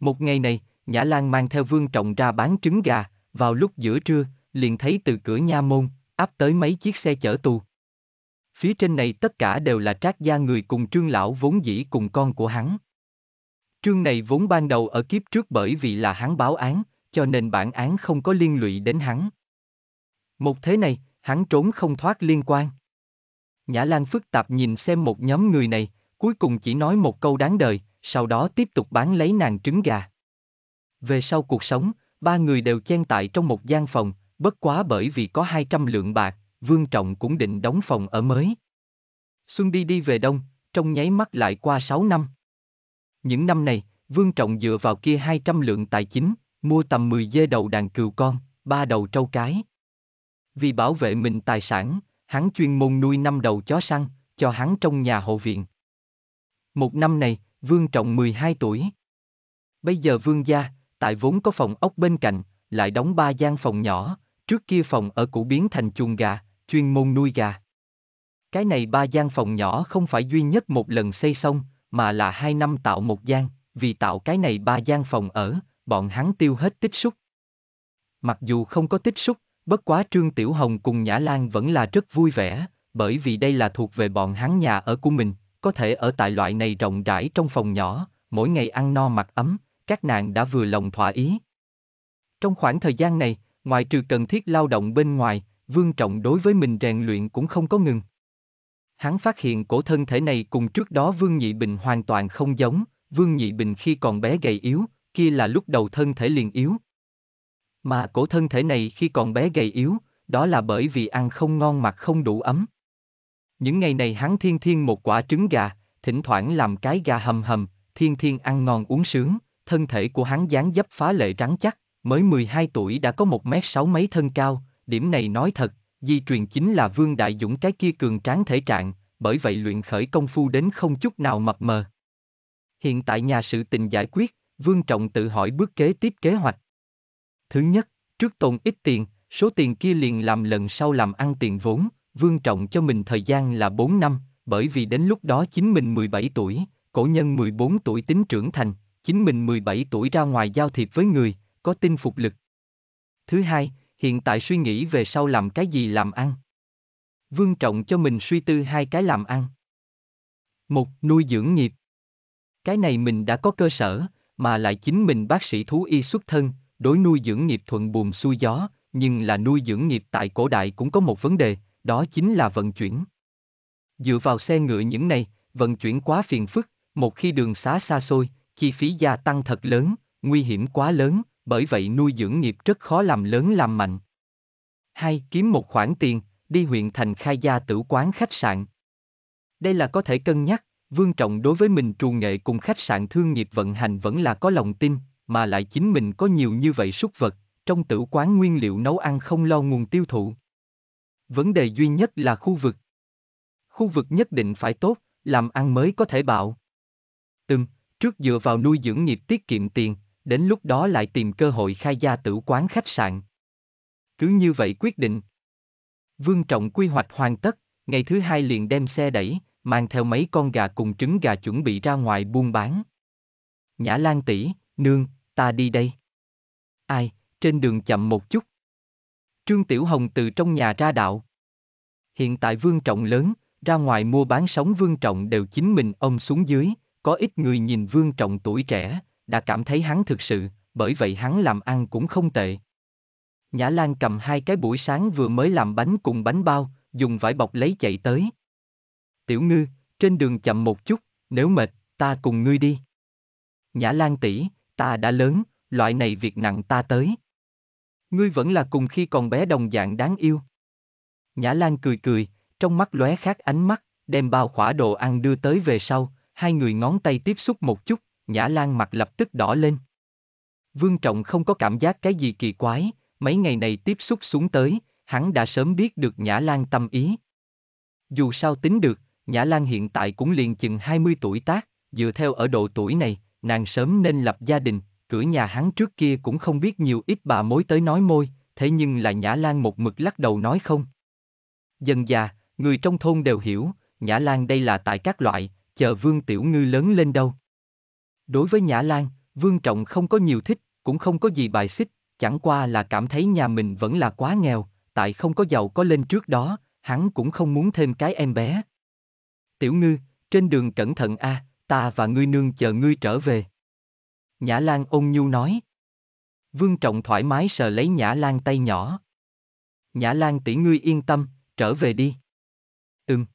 Speaker 1: Một ngày này, Nhã Lan mang theo vương trọng ra bán trứng gà, vào lúc giữa trưa, liền thấy từ cửa nha môn, áp tới mấy chiếc xe chở tù. Phía trên này tất cả đều là trác gia người cùng trương lão vốn dĩ cùng con của hắn. Trương này vốn ban đầu ở kiếp trước bởi vì là hắn báo án, cho nên bản án không có liên lụy đến hắn. Một thế này, hắn trốn không thoát liên quan. Nhã Lan phức tạp nhìn xem một nhóm người này, cuối cùng chỉ nói một câu đáng đời, sau đó tiếp tục bán lấy nàng trứng gà. Về sau cuộc sống, ba người đều chen tại trong một gian phòng, bất quá bởi vì có 200 lượng bạc, Vương Trọng cũng định đóng phòng ở mới. Xuân đi đi về đông, trong nháy mắt lại qua 6 năm. Những năm này, Vương Trọng dựa vào kia 200 lượng tài chính, mua tầm 10 dê đầu đàn cừu con, ba đầu trâu cái vì bảo vệ mình tài sản, hắn chuyên môn nuôi năm đầu chó săn, cho hắn trong nhà hộ viện. Một năm này, Vương Trọng 12 tuổi. Bây giờ Vương gia, tại vốn có phòng ốc bên cạnh, lại đóng ba gian phòng nhỏ, trước kia phòng ở cũ biến thành chuồng gà, chuyên môn nuôi gà. Cái này ba gian phòng nhỏ không phải duy nhất một lần xây xong, mà là hai năm tạo một gian, vì tạo cái này ba gian phòng ở, bọn hắn tiêu hết tích xúc. Mặc dù không có tích xúc, Bất quá Trương Tiểu Hồng cùng Nhã Lan vẫn là rất vui vẻ, bởi vì đây là thuộc về bọn hắn nhà ở của mình, có thể ở tại loại này rộng rãi trong phòng nhỏ, mỗi ngày ăn no mặc ấm, các nàng đã vừa lòng thỏa ý. Trong khoảng thời gian này, ngoài trừ cần thiết lao động bên ngoài, Vương Trọng đối với mình rèn luyện cũng không có ngừng. Hắn phát hiện cổ thân thể này cùng trước đó Vương Nhị Bình hoàn toàn không giống, Vương Nhị Bình khi còn bé gầy yếu, kia là lúc đầu thân thể liền yếu, mà cổ thân thể này khi còn bé gầy yếu, đó là bởi vì ăn không ngon mặc không đủ ấm. Những ngày này hắn thiên thiên một quả trứng gà, thỉnh thoảng làm cái gà hầm hầm, thiên thiên ăn ngon uống sướng, thân thể của hắn dáng dấp phá lệ trắng chắc, mới 12 tuổi đã có một mét sáu mấy thân cao, điểm này nói thật, di truyền chính là Vương Đại Dũng cái kia cường tráng thể trạng, bởi vậy luyện khởi công phu đến không chút nào mập mờ. Hiện tại nhà sự tình giải quyết, Vương Trọng tự hỏi bước kế tiếp kế hoạch. Thứ nhất, trước tồn ít tiền, số tiền kia liền làm lần sau làm ăn tiền vốn, vương trọng cho mình thời gian là 4 năm, bởi vì đến lúc đó chính mình 17 tuổi, cổ nhân 14 tuổi tính trưởng thành, chính mình 17 tuổi ra ngoài giao thiệp với người, có tin phục lực. Thứ hai, hiện tại suy nghĩ về sau làm cái gì làm ăn. Vương trọng cho mình suy tư hai cái làm ăn. Một, nuôi dưỡng nghiệp. Cái này mình đã có cơ sở, mà lại chính mình bác sĩ thú y xuất thân, đối nuôi dưỡng nghiệp thuận buồm xuôi gió, nhưng là nuôi dưỡng nghiệp tại cổ đại cũng có một vấn đề, đó chính là vận chuyển. Dựa vào xe ngựa những này, vận chuyển quá phiền phức, một khi đường xá xa xôi, chi phí gia tăng thật lớn, nguy hiểm quá lớn, bởi vậy nuôi dưỡng nghiệp rất khó làm lớn làm mạnh. Hai, kiếm một khoản tiền, đi huyện thành khai gia tử quán khách sạn. Đây là có thể cân nhắc, Vương Trọng đối với mình trù nghệ cùng khách sạn thương nghiệp vận hành vẫn là có lòng tin, mà lại chính mình có nhiều như vậy súc vật, trong tử quán nguyên liệu nấu ăn không lo nguồn tiêu thụ. Vấn đề duy nhất là khu vực. Khu vực nhất định phải tốt, làm ăn mới có thể bạo. Từng, trước dựa vào nuôi dưỡng nghiệp tiết kiệm tiền, đến lúc đó lại tìm cơ hội khai gia tử quán khách sạn. Cứ như vậy quyết định. Vương Trọng quy hoạch hoàn tất, ngày thứ hai liền đem xe đẩy, mang theo mấy con gà cùng trứng gà chuẩn bị ra ngoài buôn bán. Nhã Lan tỷ, nương, ta đi đây. Ai, trên đường chậm một chút. Trương Tiểu Hồng từ trong nhà ra đạo. Hiện tại vương trọng lớn, ra ngoài mua bán sống vương trọng đều chính mình ông xuống dưới, có ít người nhìn vương trọng tuổi trẻ, đã cảm thấy hắn thực sự, bởi vậy hắn làm ăn cũng không tệ. Nhã Lan cầm hai cái buổi sáng vừa mới làm bánh cùng bánh bao, dùng vải bọc lấy chạy tới. Tiểu ngư, trên đường chậm một chút, nếu mệt, ta cùng ngươi đi. Nhã Lan tỷ, ta đã lớn, loại này việc nặng ta tới. Ngươi vẫn là cùng khi còn bé đồng dạng đáng yêu. Nhã Lan cười cười, trong mắt lóe khác ánh mắt, đem bao khỏa đồ ăn đưa tới về sau, hai người ngón tay tiếp xúc một chút, Nhã Lan mặt lập tức đỏ lên. Vương Trọng không có cảm giác cái gì kỳ quái, mấy ngày này tiếp xúc xuống tới, hắn đã sớm biết được Nhã Lan tâm ý. Dù sao tính được, Nhã Lan hiện tại cũng liền chừng 20 tuổi tác, dựa theo ở độ tuổi này, nàng sớm nên lập gia đình, cửa nhà hắn trước kia cũng không biết nhiều ít bà mối tới nói môi, thế nhưng là Nhã Lan một mực lắc đầu nói không. Dần già, người trong thôn đều hiểu, Nhã Lan đây là tại các loại, chờ Vương Tiểu Ngư lớn lên đâu. Đối với Nhã Lan, Vương Trọng không có nhiều thích, cũng không có gì bài xích, chẳng qua là cảm thấy nhà mình vẫn là quá nghèo, tại không có giàu có lên trước đó, hắn cũng không muốn thêm cái em bé. Tiểu Ngư, trên đường cẩn thận a, à, ta và ngươi nương chờ ngươi trở về. Nhã Lan ôn nhu nói. Vương Trọng thoải mái sờ lấy Nhã Lan tay nhỏ. Nhã Lan tỷ ngươi yên tâm, trở về đi. Ừm.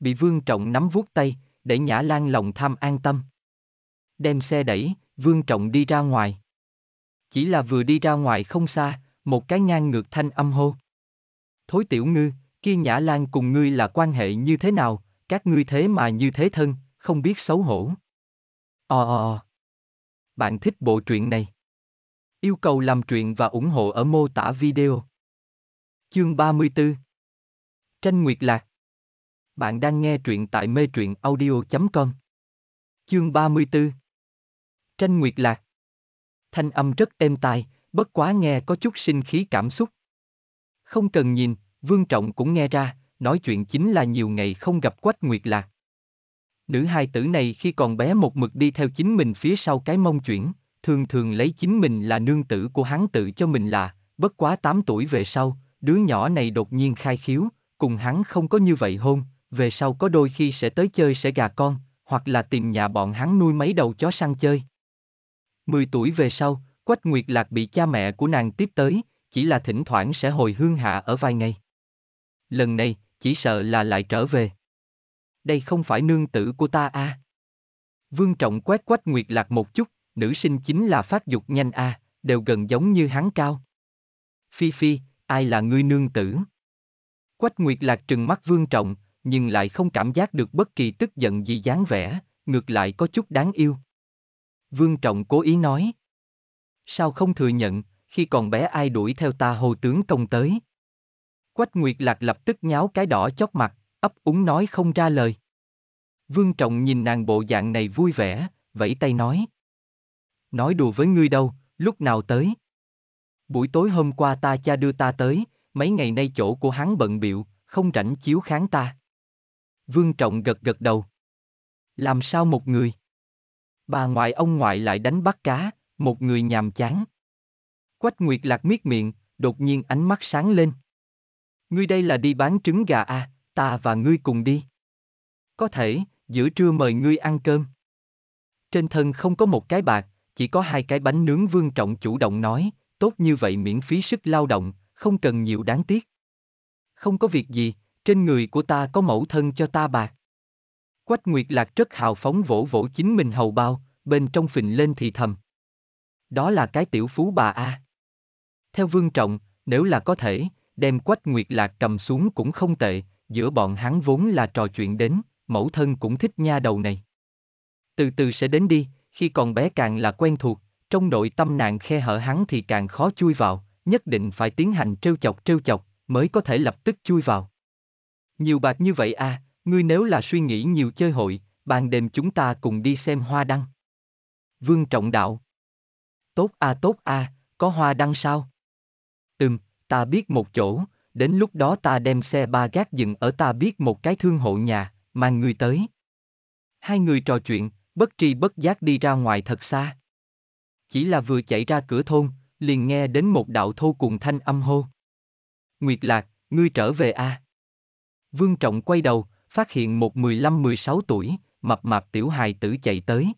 Speaker 1: Bị Vương Trọng nắm vuốt tay, để Nhã Lan lòng tham an tâm. Đem xe đẩy, Vương Trọng đi ra ngoài. Chỉ là vừa đi ra ngoài không xa, một cái ngang ngược thanh âm hô. Thối tiểu ngư, kia Nhã Lan cùng ngươi là quan hệ như thế nào, các ngươi thế mà như thế thân, không biết xấu hổ. Ồ ồ ồ. Bạn thích bộ truyện này? Yêu cầu làm truyện và ủng hộ ở mô tả video. Chương 34 Tranh Nguyệt Lạc Bạn đang nghe truyện tại mê truyện audio.com Chương 34 Tranh Nguyệt Lạc Thanh âm rất êm tai, bất quá nghe có chút sinh khí cảm xúc. Không cần nhìn, Vương Trọng cũng nghe ra, nói chuyện chính là nhiều ngày không gặp Quách Nguyệt Lạc. Nữ hài tử này khi còn bé một mực đi theo chính mình phía sau cái mông chuyển, thường thường lấy chính mình là nương tử của hắn tự cho mình là, bất quá 8 tuổi về sau, đứa nhỏ này đột nhiên khai khiếu, cùng hắn không có như vậy hôn, về sau có đôi khi sẽ tới chơi sẽ gà con, hoặc là tìm nhà bọn hắn nuôi mấy đầu chó săn chơi. 10 tuổi về sau, Quách Nguyệt Lạc bị cha mẹ của nàng tiếp tới, chỉ là thỉnh thoảng sẽ hồi hương hạ ở vài ngày. Lần này, chỉ sợ là lại trở về đây không phải nương tử của ta à. Vương Trọng quét quách nguyệt lạc một chút, nữ sinh chính là phát dục nhanh à, đều gần giống như hắn cao. Phi Phi, ai là ngươi nương tử? Quách Nguyệt Lạc trừng mắt Vương Trọng, nhưng lại không cảm giác được bất kỳ tức giận gì dáng vẻ, ngược lại có chút đáng yêu. Vương Trọng cố ý nói. Sao không thừa nhận, khi còn bé ai đuổi theo ta hồ tướng công tới? Quách Nguyệt Lạc lập tức nháo cái đỏ chót mặt, ấp úng nói không ra lời. Vương Trọng nhìn nàng bộ dạng này vui vẻ, vẫy tay nói. Nói đùa với ngươi đâu, lúc nào tới? Buổi tối hôm qua ta cha đưa ta tới, mấy ngày nay chỗ của hắn bận biệu, không rảnh chiếu kháng ta. Vương Trọng gật gật đầu. Làm sao một người? Bà ngoại ông ngoại lại đánh bắt cá, một người nhàm chán. Quách Nguyệt Lạc miết miệng, đột nhiên ánh mắt sáng lên. Ngươi đây là đi bán trứng gà à? ta và ngươi cùng đi. Có thể, giữa trưa mời ngươi ăn cơm. Trên thân không có một cái bạc, chỉ có hai cái bánh nướng vương trọng chủ động nói, tốt như vậy miễn phí sức lao động, không cần nhiều đáng tiếc. Không có việc gì, trên người của ta có mẫu thân cho ta bạc. Quách Nguyệt Lạc rất hào phóng vỗ vỗ chính mình hầu bao, bên trong phình lên thì thầm. Đó là cái tiểu phú bà A. Theo vương trọng, nếu là có thể, đem Quách Nguyệt Lạc cầm xuống cũng không tệ, giữa bọn hắn vốn là trò chuyện đến, mẫu thân cũng thích nha đầu này. Từ từ sẽ đến đi, khi còn bé càng là quen thuộc, trong nội tâm nạn khe hở hắn thì càng khó chui vào, nhất định phải tiến hành trêu chọc trêu chọc, mới có thể lập tức chui vào. Nhiều bạc như vậy à, ngươi nếu là suy nghĩ nhiều chơi hội, ban đêm chúng ta cùng đi xem hoa đăng. Vương Trọng Đạo Tốt a à, tốt a, à, có hoa đăng sao? Ừm, ta biết một chỗ, đến lúc đó ta đem xe ba gác dựng ở ta biết một cái thương hộ nhà, mang người tới. Hai người trò chuyện, bất tri bất giác đi ra ngoài thật xa. Chỉ là vừa chạy ra cửa thôn, liền nghe đến một đạo thô cùng thanh âm hô. Nguyệt Lạc, ngươi trở về a. À? Vương Trọng quay đầu, phát hiện một 15-16 tuổi, mập mạp tiểu hài tử chạy tới.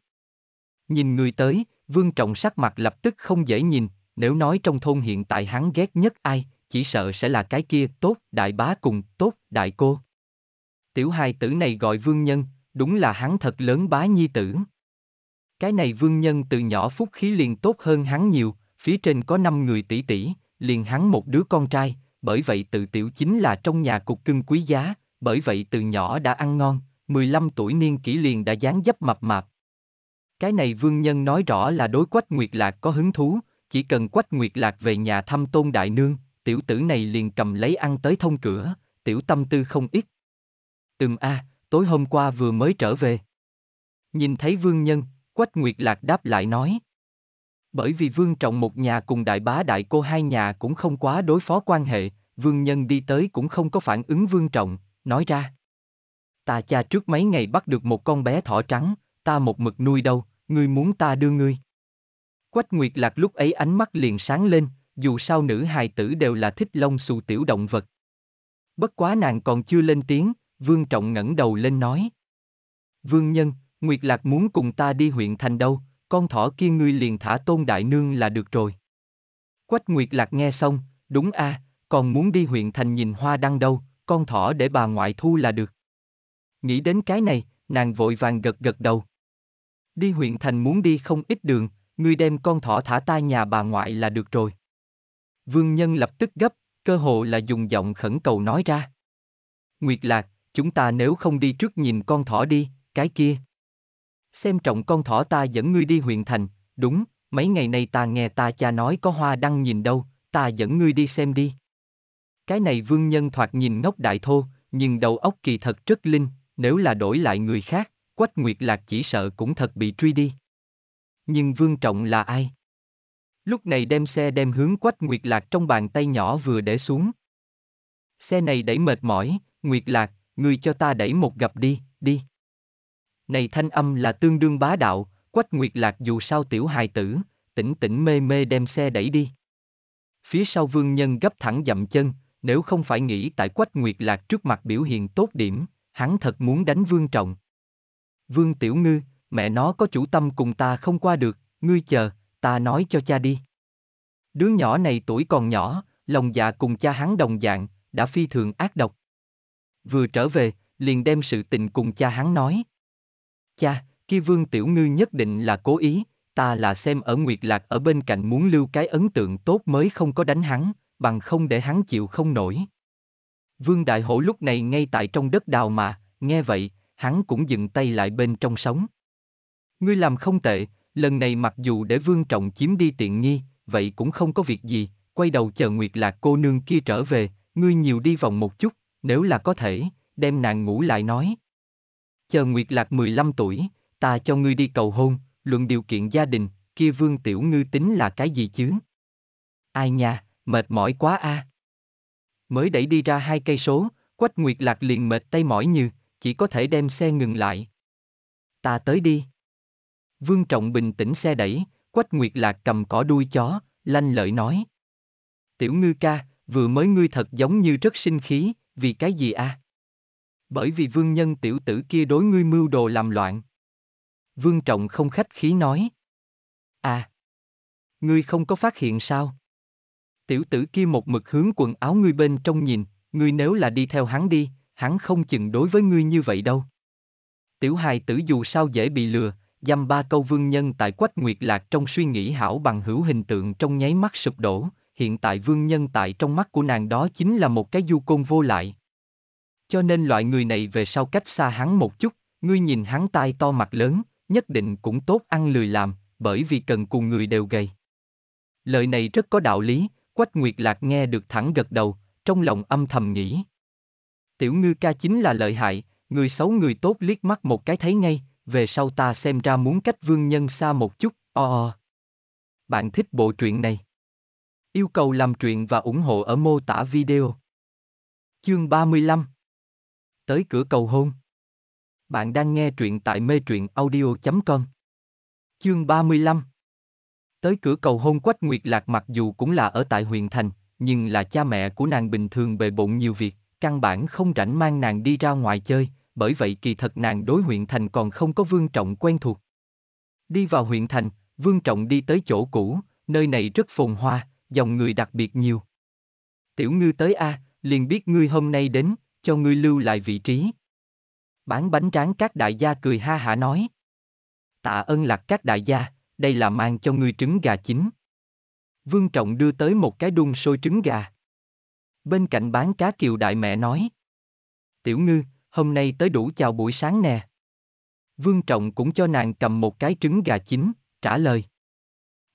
Speaker 1: Nhìn người tới, Vương Trọng sắc mặt lập tức không dễ nhìn, nếu nói trong thôn hiện tại hắn ghét nhất ai, chỉ sợ sẽ là cái kia tốt đại bá cùng tốt đại cô. Tiểu hài tử này gọi vương nhân, đúng là hắn thật lớn bá nhi tử. Cái này vương nhân từ nhỏ phúc khí liền tốt hơn hắn nhiều, phía trên có năm người tỷ tỷ, liền hắn một đứa con trai, bởi vậy từ tiểu chính là trong nhà cục cưng quý giá, bởi vậy từ nhỏ đã ăn ngon, 15 tuổi niên kỷ liền đã dáng dấp mập mạp. Cái này vương nhân nói rõ là đối quách nguyệt lạc có hứng thú, chỉ cần quách nguyệt lạc về nhà thăm tôn đại nương, tiểu tử này liền cầm lấy ăn tới thông cửa, tiểu tâm tư không ít. Từng A, tối hôm qua vừa mới trở về. Nhìn thấy vương nhân, Quách Nguyệt Lạc đáp lại nói. Bởi vì vương trọng một nhà cùng đại bá đại cô hai nhà cũng không quá đối phó quan hệ, vương nhân đi tới cũng không có phản ứng vương trọng, nói ra. Ta cha trước mấy ngày bắt được một con bé thỏ trắng, ta một mực nuôi đâu, ngươi muốn ta đưa ngươi. Quách Nguyệt Lạc lúc ấy ánh mắt liền sáng lên, dù sao nữ hài tử đều là thích lông xù tiểu động vật. Bất quá nàng còn chưa lên tiếng, Vương Trọng ngẩng đầu lên nói. Vương Nhân, Nguyệt Lạc muốn cùng ta đi huyện thành đâu, con thỏ kia ngươi liền thả tôn đại nương là được rồi. Quách Nguyệt Lạc nghe xong, đúng a, à, còn muốn đi huyện thành nhìn hoa đăng đâu, con thỏ để bà ngoại thu là được. Nghĩ đến cái này, nàng vội vàng gật gật đầu. Đi huyện thành muốn đi không ít đường, ngươi đem con thỏ thả ta nhà bà ngoại là được rồi. Vương Nhân lập tức gấp, cơ hồ là dùng giọng khẩn cầu nói ra. Nguyệt Lạc, chúng ta nếu không đi trước nhìn con thỏ đi, cái kia. Xem trọng con thỏ ta dẫn ngươi đi huyện thành, đúng, mấy ngày nay ta nghe ta cha nói có hoa đăng nhìn đâu, ta dẫn ngươi đi xem đi. Cái này vương nhân thoạt nhìn ngốc đại thô, nhưng đầu óc kỳ thật rất linh, nếu là đổi lại người khác, Quách Nguyệt Lạc chỉ sợ cũng thật bị truy đi. Nhưng vương trọng là ai? Lúc này đem xe đem hướng quách Nguyệt Lạc trong bàn tay nhỏ vừa để xuống. Xe này đẩy mệt mỏi, Nguyệt Lạc, người cho ta đẩy một gặp đi, đi. Này thanh âm là tương đương bá đạo, quách Nguyệt Lạc dù sao tiểu hài tử, tỉnh tỉnh mê mê đem xe đẩy đi. Phía sau vương nhân gấp thẳng dậm chân, nếu không phải nghĩ tại quách Nguyệt Lạc trước mặt biểu hiện tốt điểm, hắn thật muốn đánh vương trọng. Vương Tiểu Ngư, mẹ nó có chủ tâm cùng ta không qua được, ngươi chờ, ta nói cho cha đi. Đứa nhỏ này tuổi còn nhỏ, lòng dạ cùng cha hắn đồng dạng, đã phi thường ác độc. Vừa trở về, liền đem sự tình cùng cha hắn nói. Cha, kia vương tiểu ngư nhất định là cố ý, ta là xem ở Nguyệt Lạc ở bên cạnh muốn lưu cái ấn tượng tốt mới không có đánh hắn, bằng không để hắn chịu không nổi. Vương Đại Hổ lúc này ngay tại trong đất đào mà, nghe vậy, hắn cũng dừng tay lại bên trong sống. Ngươi làm không tệ, lần này mặc dù để vương trọng chiếm đi tiện nghi, vậy cũng không có việc gì, quay đầu chờ Nguyệt Lạc cô nương kia trở về, ngươi nhiều đi vòng một chút, nếu là có thể, đem nàng ngủ lại nói. Chờ Nguyệt Lạc 15 tuổi, ta cho ngươi đi cầu hôn, luận điều kiện gia đình, kia vương tiểu ngư tính là cái gì chứ? Ai nha, mệt mỏi quá a. À. Mới đẩy đi ra hai cây số, Quách Nguyệt Lạc liền mệt tay mỏi như, chỉ có thể đem xe ngừng lại. Ta tới đi. Vương Trọng bình tĩnh xe đẩy, Quách Nguyệt Lạc cầm cỏ đuôi chó, lanh lợi nói. Tiểu ngư ca, vừa mới ngươi thật giống như rất sinh khí, vì cái gì a? À? Bởi vì vương nhân tiểu tử kia đối ngươi mưu đồ làm loạn. Vương Trọng không khách khí nói. À, ngươi không có phát hiện sao? Tiểu tử kia một mực hướng quần áo ngươi bên trong nhìn, ngươi nếu là đi theo hắn đi, hắn không chừng đối với ngươi như vậy đâu. Tiểu hài tử dù sao dễ bị lừa, dăm ba câu vương nhân tại Quách Nguyệt Lạc trong suy nghĩ hảo bằng hữu hình tượng trong nháy mắt sụp đổ, hiện tại vương nhân tại trong mắt của nàng đó chính là một cái du côn vô lại. Cho nên loại người này về sau cách xa hắn một chút, ngươi nhìn hắn tai to mặt lớn, nhất định cũng tốt ăn lười làm, bởi vì cần cùng người đều gầy. Lời này rất có đạo lý, Quách Nguyệt Lạc nghe được thẳng gật đầu, trong lòng âm thầm nghĩ. Tiểu ngư ca chính là lợi hại, người xấu người tốt liếc mắt một cái thấy ngay, về sau ta xem ra muốn cách vương nhân xa một chút, o o. Bạn thích bộ truyện này? Yêu cầu làm truyện và ủng hộ ở mô tả video. Chương 35 Tới cửa cầu hôn Bạn đang nghe truyện tại mê truyện audio.com Chương 35 Tới cửa cầu hôn Quách Nguyệt Lạc mặc dù cũng là ở tại huyện thành, nhưng là cha mẹ của nàng bình thường bề bộn nhiều việc, căn bản không rảnh mang nàng đi ra ngoài chơi, bởi vậy kỳ thật nàng đối huyện thành còn không có Vương Trọng quen thuộc. Đi vào huyện thành, Vương Trọng đi tới chỗ cũ, nơi này rất phồn hoa, dòng người đặc biệt nhiều. Tiểu ngư tới A, liền biết ngươi hôm nay đến, cho ngươi lưu lại vị trí. Bán bánh tráng các đại gia cười ha hả nói. Tạ ơn lạc các đại gia, đây là mang cho ngươi trứng gà chính. Vương Trọng đưa tới một cái đun sôi trứng gà. Bên cạnh bán cá kiều đại mẹ nói. Tiểu ngư, hôm nay tới đủ chào buổi sáng nè. Vương Trọng cũng cho nàng cầm một cái trứng gà chín, trả lời.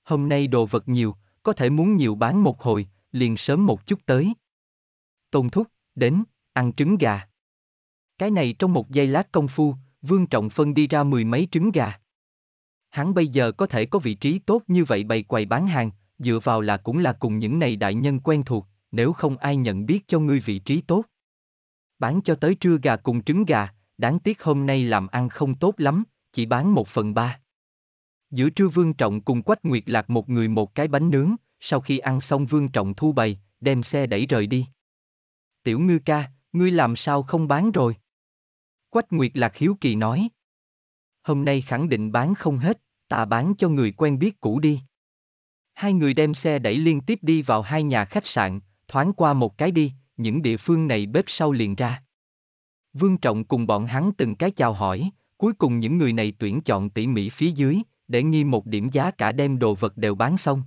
Speaker 1: Hôm nay đồ vật nhiều, có thể muốn nhiều bán một hồi, liền sớm một chút tới. Tôn Thúc, đến, ăn trứng gà. Cái này trong một giây lát công phu, Vương Trọng phân đi ra mười mấy trứng gà. Hắn bây giờ có thể có vị trí tốt như vậy bày quầy bán hàng, dựa vào là cũng là cùng những này đại nhân quen thuộc, nếu không ai nhận biết cho ngươi vị trí tốt bán cho tới trưa gà cùng trứng gà, đáng tiếc hôm nay làm ăn không tốt lắm, chỉ bán một phần ba. Giữa trưa Vương Trọng cùng Quách Nguyệt Lạc một người một cái bánh nướng, sau khi ăn xong Vương Trọng thu bày, đem xe đẩy rời đi. Tiểu ngư ca, ngươi làm sao không bán rồi? Quách Nguyệt Lạc hiếu kỳ nói. Hôm nay khẳng định bán không hết, ta bán cho người quen biết cũ đi. Hai người đem xe đẩy liên tiếp đi vào hai nhà khách sạn, thoáng qua một cái đi, những địa phương này bếp sau liền ra. Vương Trọng cùng bọn hắn từng cái chào hỏi, cuối cùng những người này tuyển chọn tỉ mỉ phía dưới, để nghi một điểm giá cả đem đồ vật đều bán xong.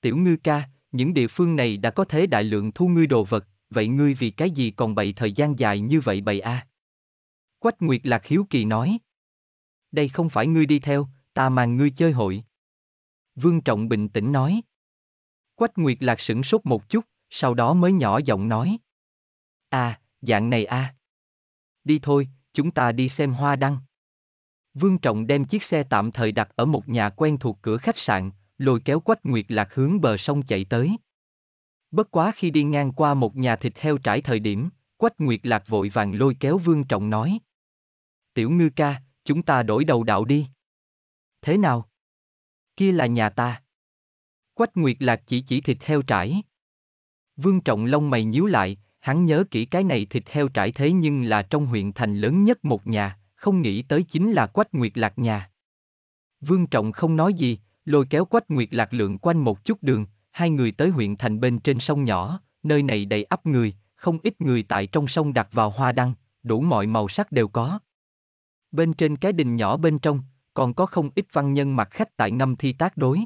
Speaker 1: Tiểu ngư ca, những địa phương này đã có thế đại lượng thu ngươi đồ vật, vậy ngươi vì cái gì còn bày thời gian dài như vậy bày a? À? Quách Nguyệt Lạc Hiếu Kỳ nói. Đây không phải ngươi đi theo, ta mang ngươi chơi hội. Vương Trọng bình tĩnh nói. Quách Nguyệt Lạc sửng sốt một chút, sau đó mới nhỏ giọng nói. À, dạng này à. Đi thôi, chúng ta đi xem hoa đăng. Vương Trọng đem chiếc xe tạm thời đặt ở một nhà quen thuộc cửa khách sạn, lôi kéo Quách Nguyệt Lạc hướng bờ sông chạy tới. Bất quá khi đi ngang qua một nhà thịt heo trải thời điểm, Quách Nguyệt Lạc vội vàng lôi kéo Vương Trọng nói. Tiểu ngư ca, chúng ta đổi đầu đạo đi. Thế nào? Kia là nhà ta. Quách Nguyệt Lạc chỉ chỉ thịt heo trải. Vương Trọng Long mày nhíu lại, hắn nhớ kỹ cái này thịt heo trải thế nhưng là trong huyện thành lớn nhất một nhà, không nghĩ tới chính là Quách Nguyệt Lạc nhà. Vương Trọng không nói gì, lôi kéo Quách Nguyệt Lạc lượn quanh một chút đường, hai người tới huyện thành bên trên sông nhỏ, nơi này đầy ắp người, không ít người tại trong sông đặt vào hoa đăng, đủ mọi màu sắc đều có. Bên trên cái đình nhỏ bên trong, còn có không ít văn nhân mặc khách tại ngâm thi tác đối.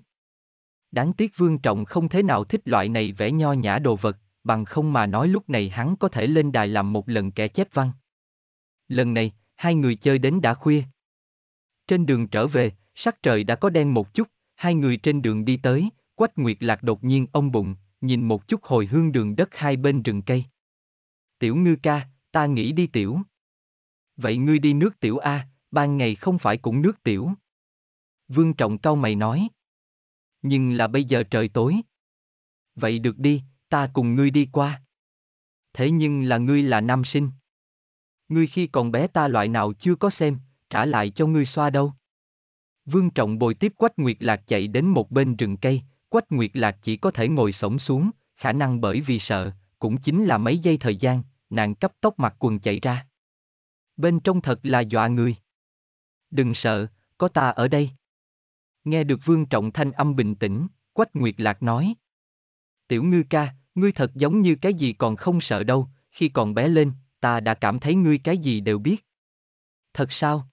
Speaker 1: Đáng tiếc Vương Trọng không thế nào thích loại này vẽ nho nhã đồ vật, bằng không mà nói lúc này hắn có thể lên đài làm một lần kẻ chép văn. Lần này, hai người chơi đến đã khuya. Trên đường trở về, sắc trời đã có đen một chút, hai người trên đường đi tới, Quách Nguyệt Lạc đột nhiên ông bụng, nhìn một chút hồi hương đường đất hai bên rừng cây. Tiểu ngư ca, ta nghĩ đi tiểu. Vậy ngươi đi nước tiểu A, ban ngày không phải cũng nước tiểu. Vương Trọng cau mày nói nhưng là bây giờ trời tối. Vậy được đi, ta cùng ngươi đi qua. Thế nhưng là ngươi là nam sinh. Ngươi khi còn bé ta loại nào chưa có xem, trả lại cho ngươi xoa đâu. Vương Trọng bồi tiếp Quách Nguyệt Lạc chạy đến một bên rừng cây, Quách Nguyệt Lạc chỉ có thể ngồi sổng xuống, khả năng bởi vì sợ, cũng chính là mấy giây thời gian, nàng cấp tóc mặt quần chạy ra. Bên trong thật là dọa người. Đừng sợ, có ta ở đây. Nghe được Vương Trọng thanh âm bình tĩnh, Quách Nguyệt Lạc nói. Tiểu ngư ca, ngươi thật giống như cái gì còn không sợ đâu, khi còn bé lên, ta đã cảm thấy ngươi cái gì đều biết. Thật sao?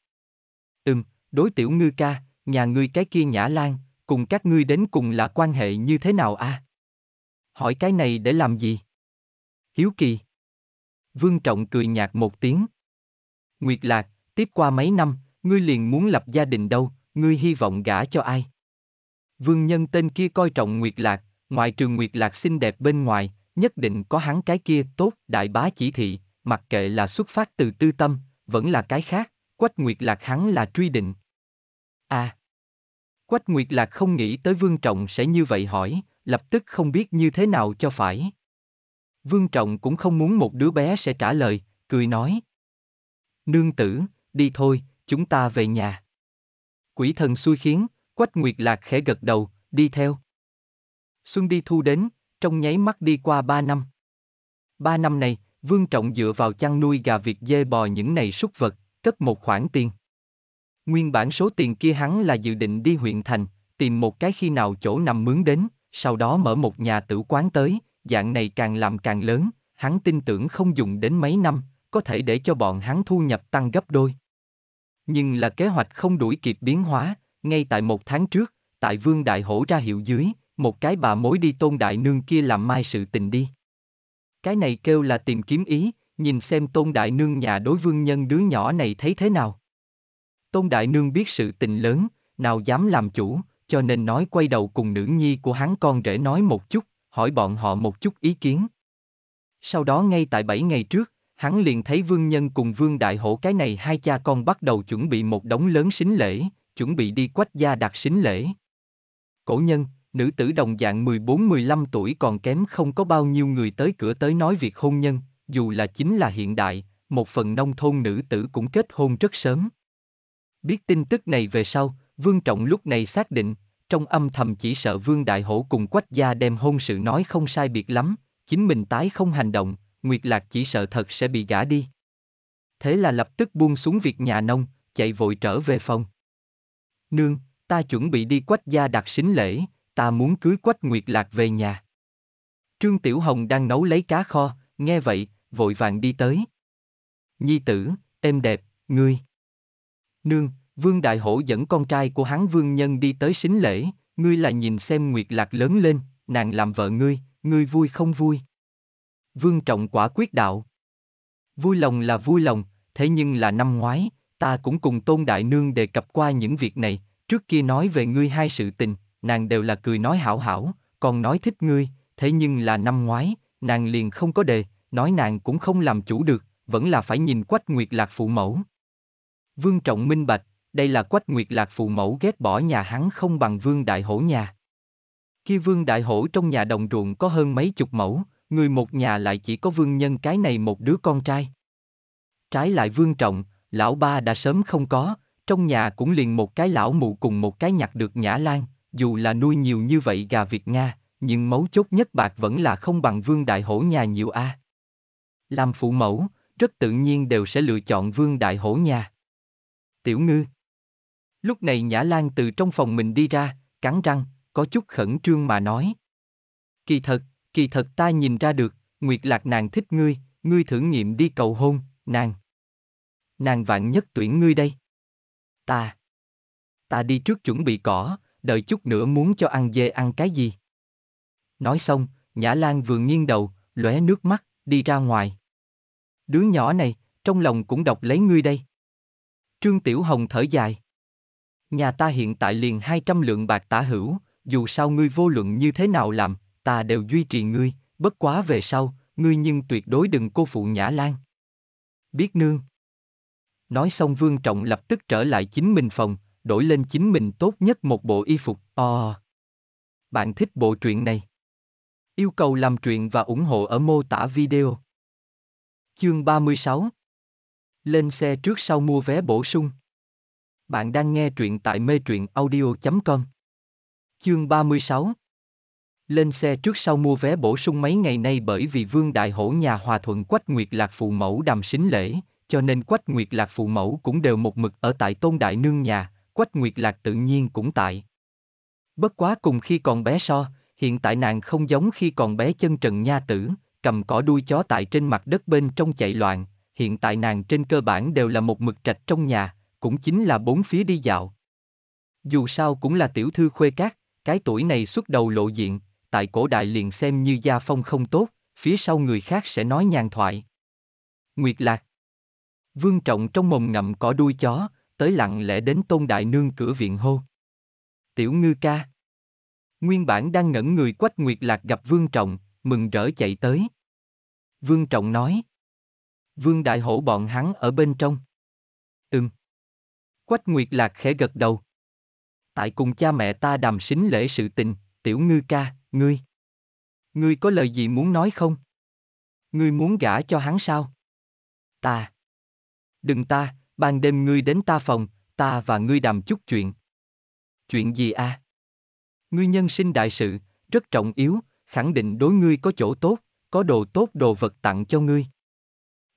Speaker 1: Ừm, đối tiểu ngư ca, nhà ngươi cái kia nhã lan, cùng các ngươi đến cùng là quan hệ như thế nào a? À? Hỏi cái này để làm gì? Hiếu kỳ. Vương Trọng cười nhạt một tiếng. Nguyệt Lạc, tiếp qua mấy năm, ngươi liền muốn lập gia đình đâu, ngươi hy vọng gả cho ai? Vương nhân tên kia coi trọng Nguyệt Lạc, ngoài Trường Nguyệt Lạc xinh đẹp bên ngoài, nhất định có hắn cái kia tốt, đại bá chỉ thị, mặc kệ là xuất phát từ tư tâm, vẫn là cái khác, Quách Nguyệt Lạc hắn là truy định. À! Quách Nguyệt Lạc không nghĩ tới Vương Trọng sẽ như vậy hỏi, lập tức không biết như thế nào cho phải. Vương Trọng cũng không muốn một đứa bé sẽ trả lời, cười nói. Nương tử, đi thôi, chúng ta về nhà. Quỷ thần xui khiến, Quách Nguyệt Lạc khẽ gật đầu, đi theo. Xuân đi thu đến, trong nháy mắt đi qua ba năm. Ba năm này, Vương Trọng dựa vào chăn nuôi gà vịt dê bò những này súc vật, cất một khoản tiền. Nguyên bản số tiền kia hắn là dự định đi huyện thành, tìm một cái khi nào chỗ nằm mướn đến, sau đó mở một nhà tử quán tới, dạng này càng làm càng lớn, hắn tin tưởng không dùng đến mấy năm, có thể để cho bọn hắn thu nhập tăng gấp đôi. Nhưng là kế hoạch không đuổi kịp biến hóa, ngay tại một tháng trước, tại Vương Đại Hổ ra hiệu dưới, một cái bà mối đi tôn đại nương kia làm mai sự tình đi. Cái này kêu là tìm kiếm ý, nhìn xem tôn đại nương nhà đối vương nhân đứa nhỏ này thấy thế nào. Tôn đại nương biết sự tình lớn, nào dám làm chủ, cho nên nói quay đầu cùng nữ nhi của hắn con rể nói một chút, hỏi bọn họ một chút ý kiến. Sau đó ngay tại bảy ngày trước, hắn liền thấy vương nhân cùng vương đại hổ cái này hai cha con bắt đầu chuẩn bị một đống lớn xính lễ, chuẩn bị đi quách gia đặt xính lễ. Cổ nhân, nữ tử đồng dạng 14-15 tuổi còn kém không có bao nhiêu người tới cửa tới nói việc hôn nhân, dù là chính là hiện đại, một phần nông thôn nữ tử cũng kết hôn rất sớm. Biết tin tức này về sau, Vương Trọng lúc này xác định, trong âm thầm chỉ sợ Vương Đại Hổ cùng Quách Gia đem hôn sự nói không sai biệt lắm, chính mình tái không hành động, Nguyệt Lạc chỉ sợ thật sẽ bị gã đi. Thế là lập tức buông xuống việc nhà nông, chạy vội trở về phòng. Nương, ta chuẩn bị đi quách gia đặt sính lễ, ta muốn cưới quách Nguyệt Lạc về nhà. Trương Tiểu Hồng đang nấu lấy cá kho, nghe vậy, vội vàng đi tới. Nhi tử, em đẹp, ngươi. Nương, Vương Đại Hổ dẫn con trai của hắn Vương Nhân đi tới sính lễ, ngươi là nhìn xem Nguyệt Lạc lớn lên, nàng làm vợ ngươi, ngươi vui không vui. Vương Trọng quả quyết đạo. Vui lòng là vui lòng, thế nhưng là năm ngoái, ta cũng cùng Tôn Đại Nương đề cập qua những việc này, trước kia nói về ngươi hai sự tình, nàng đều là cười nói hảo hảo, còn nói thích ngươi, thế nhưng là năm ngoái, nàng liền không có đề, nói nàng cũng không làm chủ được, vẫn là phải nhìn Quách Nguyệt Lạc phụ mẫu. Vương Trọng minh bạch, đây là Quách Nguyệt Lạc phụ mẫu ghét bỏ nhà hắn không bằng Vương Đại Hổ nhà. Khi Vương Đại Hổ trong nhà đồng ruộng có hơn mấy chục mẫu, người một nhà lại chỉ có vương nhân cái này một đứa con trai. Trái lại vương trọng, lão ba đã sớm không có, trong nhà cũng liền một cái lão mụ cùng một cái nhặt được nhã lan, dù là nuôi nhiều như vậy gà Việt Nga, nhưng mấu chốt nhất bạc vẫn là không bằng vương đại hổ nhà nhiều a. Làm phụ mẫu, rất tự nhiên đều sẽ lựa chọn vương đại hổ nhà. Tiểu ngư Lúc này Nhã Lan từ trong phòng mình đi ra, cắn răng, có chút khẩn trương mà nói. Kỳ thật, kỳ thật ta nhìn ra được, Nguyệt Lạc nàng thích ngươi, ngươi thử nghiệm đi cầu hôn, nàng. Nàng vạn nhất tuyển ngươi đây. Ta. Ta đi trước chuẩn bị cỏ, đợi chút nữa muốn cho ăn dê ăn cái gì. Nói xong, Nhã Lan vừa nghiêng đầu, lóe nước mắt, đi ra ngoài. Đứa nhỏ này, trong lòng cũng đọc lấy ngươi đây. Trương Tiểu Hồng thở dài. Nhà ta hiện tại liền 200 lượng bạc tả hữu, dù sao ngươi vô luận như thế nào làm, ta đều duy trì ngươi, bất quá về sau, ngươi nhưng tuyệt đối đừng cô phụ Nhã Lan. Biết nương. Nói xong Vương Trọng lập tức trở lại chính mình phòng, đổi lên chính mình tốt nhất một bộ y phục, o. Oh. Bạn thích bộ truyện này? Yêu cầu làm truyện và ủng hộ ở mô tả video. Chương 36 Lên xe trước sau mua vé bổ sung. Bạn đang nghe truyện tại mê truyện audio.com. Chương 36 lên xe trước sau mua vé bổ sung mấy ngày nay bởi vì Vương Đại Hổ nhà hòa thuận Quách Nguyệt Lạc phụ mẫu đàm xính lễ, cho nên Quách Nguyệt Lạc phụ mẫu cũng đều một mực ở tại Tôn Đại Nương nhà, Quách Nguyệt Lạc tự nhiên cũng tại. Bất quá cùng khi còn bé so, hiện tại nàng không giống khi còn bé chân trần nha tử, cầm cỏ đuôi chó tại trên mặt đất bên trong chạy loạn, hiện tại nàng trên cơ bản đều là một mực trạch trong nhà, cũng chính là bốn phía đi dạo. Dù sao cũng là tiểu thư khuê cát, cái tuổi này xuất đầu lộ diện, tại cổ đại liền xem như gia phong không tốt, phía sau người khác sẽ nói nhàn thoại. Nguyệt Lạc Vương Trọng trong mồm ngậm cỏ đuôi chó, tới lặng lẽ đến tôn đại nương cửa viện hô. Tiểu ngư ca Nguyên bản đang ngẩn người quách Nguyệt Lạc gặp Vương Trọng, mừng rỡ chạy tới. Vương Trọng nói Vương Đại Hổ bọn hắn ở bên trong. Ừm. Quách Nguyệt Lạc khẽ gật đầu. Tại cùng cha mẹ ta đàm xính lễ sự tình, tiểu ngư ca, Ngươi! Ngươi có lời gì muốn nói không? Ngươi muốn gả cho hắn sao? Ta! Đừng ta, ban đêm ngươi đến ta phòng, ta và ngươi đàm chút chuyện. Chuyện gì à? Ngươi nhân sinh đại sự, rất trọng yếu, khẳng định đối ngươi có chỗ tốt, có đồ tốt đồ vật tặng cho ngươi.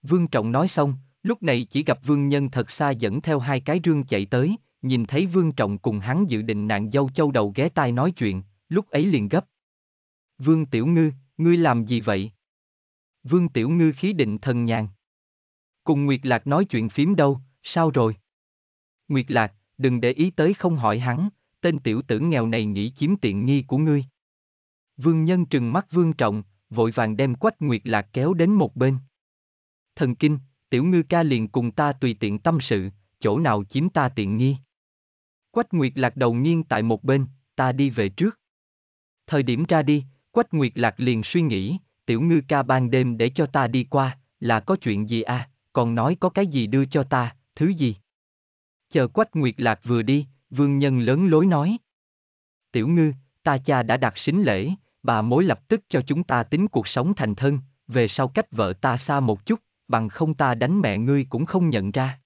Speaker 1: Vương Trọng nói xong, lúc này chỉ gặp Vương Nhân thật xa dẫn theo hai cái rương chạy tới, nhìn thấy Vương Trọng cùng hắn dự định nạn dâu châu đầu ghé tai nói chuyện, lúc ấy liền gấp. Vương Tiểu Ngư, ngươi làm gì vậy? Vương Tiểu Ngư khí định thần nhàn. Cùng Nguyệt Lạc nói chuyện phím đâu, sao rồi? Nguyệt Lạc, đừng để ý tới không hỏi hắn, tên tiểu tử nghèo này nghĩ chiếm tiện nghi của ngươi. Vương Nhân trừng mắt Vương Trọng, vội vàng đem Quách Nguyệt Lạc kéo đến một bên. Thần kinh, tiểu ngư ca liền cùng ta tùy tiện tâm sự, chỗ nào chiếm ta tiện nghi. Quách Nguyệt Lạc đầu nghiêng tại một bên, ta đi về trước. Thời điểm ra đi, Quách Nguyệt Lạc liền suy nghĩ, tiểu ngư ca ban đêm để cho ta đi qua, là có chuyện gì à, còn nói có cái gì đưa cho ta, thứ gì. Chờ Quách Nguyệt Lạc vừa đi, vương nhân lớn lối nói. Tiểu ngư, ta cha đã đặt xính lễ, bà mối lập tức cho chúng ta tính cuộc sống thành thân, về sau cách vợ ta xa một chút, bằng không ta đánh mẹ ngươi cũng không nhận ra.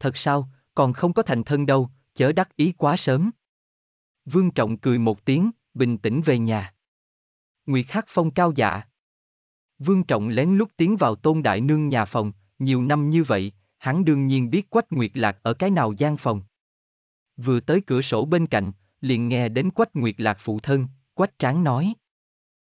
Speaker 1: Thật sao, còn không có thành thân đâu, chớ đắc ý quá sớm. Vương Trọng cười một tiếng, bình tĩnh về nhà. Nguyệt Hắc Phong cao dạ. Vương Trọng lén lút tiến vào tôn đại nương nhà phòng, nhiều năm như vậy, hắn đương nhiên biết Quách Nguyệt Lạc ở cái nào gian phòng. Vừa tới cửa sổ bên cạnh, liền nghe đến Quách Nguyệt Lạc phụ thân, Quách Tráng nói.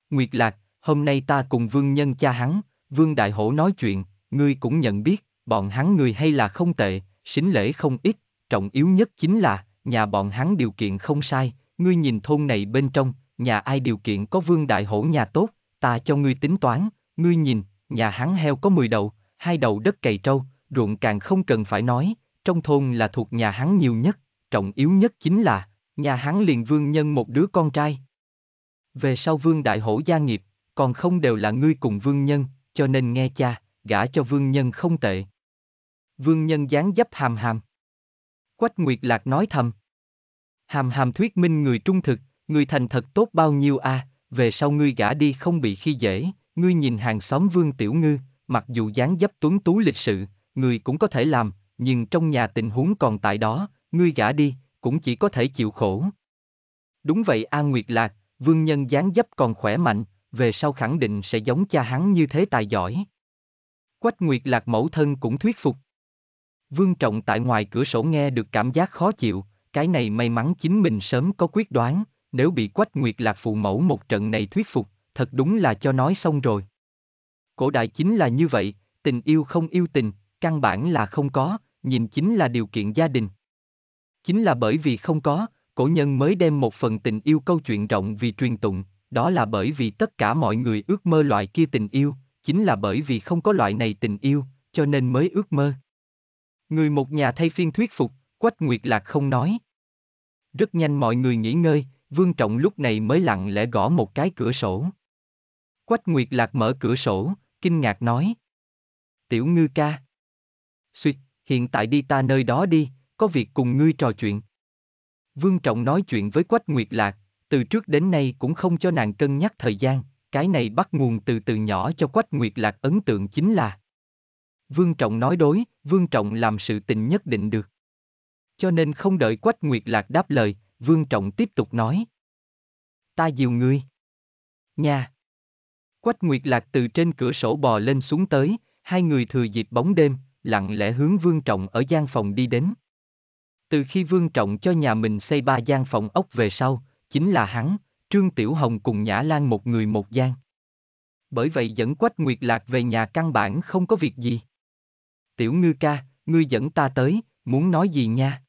Speaker 1: Nguyệt Lạc, hôm nay ta cùng vương nhân cha hắn, vương đại hổ nói chuyện, ngươi cũng nhận biết, bọn hắn người hay là không tệ, xính lễ không ít, trọng yếu nhất chính là, nhà bọn hắn điều kiện không sai, ngươi nhìn thôn này bên trong, nhà ai điều kiện có vương đại hổ nhà tốt, ta cho ngươi tính toán, ngươi nhìn, nhà hắn heo có 10 đầu, hai đầu đất cày trâu, ruộng càng không cần phải nói, trong thôn là thuộc nhà hắn nhiều nhất, trọng yếu nhất chính là, nhà hắn liền vương nhân một đứa con trai. Về sau vương đại hổ gia nghiệp, còn không đều là ngươi cùng vương nhân, cho nên nghe cha, gả cho vương nhân không tệ. Vương nhân dáng dấp hàm hàm. Quách Nguyệt Lạc nói thầm. Hàm hàm thuyết minh người trung thực, ngươi thành thật tốt bao nhiêu à, về sau ngươi gả đi không bị khi dễ, ngươi nhìn hàng xóm Vương Tiểu Ngư, mặc dù dáng dấp tuấn tú lịch sự, ngươi cũng có thể làm, nhưng trong nhà tình huống còn tại đó, ngươi gả đi, cũng chỉ có thể chịu khổ. Đúng vậy A Nguyệt Lạc, vương nhân dáng dấp còn khỏe mạnh, về sau khẳng định sẽ giống cha hắn như thế tài giỏi. Quách Nguyệt Lạc mẫu thân cũng thuyết phục. Vương Trọng tại ngoài cửa sổ nghe được cảm giác khó chịu, cái này may mắn chính mình sớm có quyết đoán, nếu bị Quách Nguyệt Lạc phụ mẫu một trận này thuyết phục, thật đúng là cho nói xong rồi. Cổ đại chính là như vậy, tình yêu không yêu tình, căn bản là không có, nhìn chính là điều kiện gia đình. Chính là bởi vì không có, cổ nhân mới đem một phần tình yêu câu chuyện rộng vì truyền tụng, đó là bởi vì tất cả mọi người ước mơ loại kia tình yêu, chính là bởi vì không có loại này tình yêu, cho nên mới ước mơ. Người một nhà thay phiên thuyết phục, Quách Nguyệt Lạc không nói. Rất nhanh mọi người nghỉ ngơi, Vương Trọng lúc này mới lặng lẽ gõ một cái cửa sổ. Quách Nguyệt Lạc mở cửa sổ, kinh ngạc nói. Tiểu ngư ca. Xuyệt, hiện tại đi ta nơi đó đi, có việc cùng ngươi trò chuyện. Vương Trọng nói chuyện với Quách Nguyệt Lạc, từ trước đến nay cũng không cho nàng cân nhắc thời gian, cái này bắt nguồn từ từ nhỏ cho Quách Nguyệt Lạc ấn tượng chính là. Vương Trọng nói đối, Vương Trọng làm sự tình nhất định được. Cho nên không đợi Quách Nguyệt Lạc đáp lời, Vương Trọng tiếp tục nói. Ta dìu ngươi. Nha. Quách Nguyệt Lạc từ trên cửa sổ bò lên xuống tới, hai người thừa dịp bóng đêm, lặng lẽ hướng Vương Trọng ở gian phòng đi đến. Từ khi Vương Trọng cho nhà mình xây ba gian phòng ốc về sau, chính là hắn, Trương Tiểu Hồng cùng Nhã Lan một người một gian. Bởi vậy dẫn Quách Nguyệt Lạc về nhà căn bản không có việc gì. Tiểu ngư ca, ngươi dẫn ta tới, muốn nói gì nha?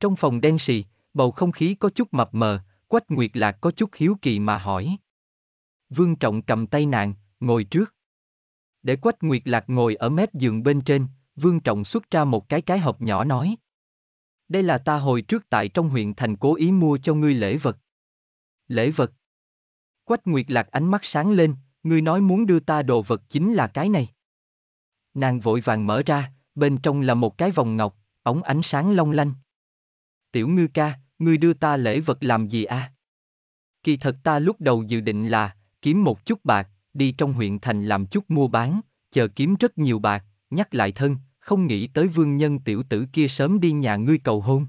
Speaker 1: Trong phòng đen sì, bầu không khí có chút mập mờ, Quách Nguyệt Lạc có chút hiếu kỳ mà hỏi. Vương Trọng cầm tay nàng, ngồi trước. Để Quách Nguyệt Lạc ngồi ở mép giường bên trên, Vương Trọng xuất ra một cái cái hộp nhỏ nói. Đây là ta hồi trước tại trong huyện thành cố ý mua cho ngươi lễ vật. Lễ vật. Quách Nguyệt Lạc ánh mắt sáng lên, ngươi nói muốn đưa ta đồ vật chính là cái này. Nàng vội vàng mở ra, bên trong là một cái vòng ngọc, ống ánh sáng long lanh tiểu ngư ca, ngươi đưa ta lễ vật làm gì a? À? Kỳ thật ta lúc đầu dự định là, kiếm một chút bạc, đi trong huyện thành làm chút mua bán, chờ kiếm rất nhiều bạc, nhắc lại thân, không nghĩ tới vương nhân tiểu tử kia sớm đi nhà ngươi cầu hôn.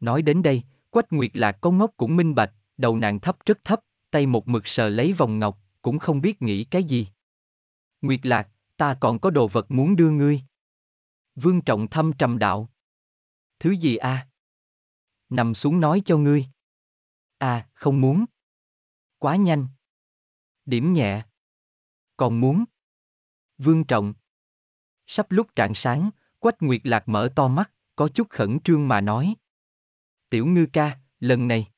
Speaker 1: Nói đến đây, Quách Nguyệt Lạc có ngốc cũng minh bạch, đầu nàng thấp rất thấp, tay một mực sờ lấy vòng ngọc, cũng không biết nghĩ cái gì. Nguyệt Lạc, ta còn có đồ vật muốn đưa ngươi. Vương Trọng Thâm trầm đạo. Thứ gì a? À? nằm xuống nói cho ngươi. À, không muốn. Quá nhanh. Điểm nhẹ. Còn muốn. Vương trọng. Sắp lúc trạng sáng, Quách Nguyệt Lạc mở to mắt, có chút khẩn trương mà nói. Tiểu ngư ca, lần này.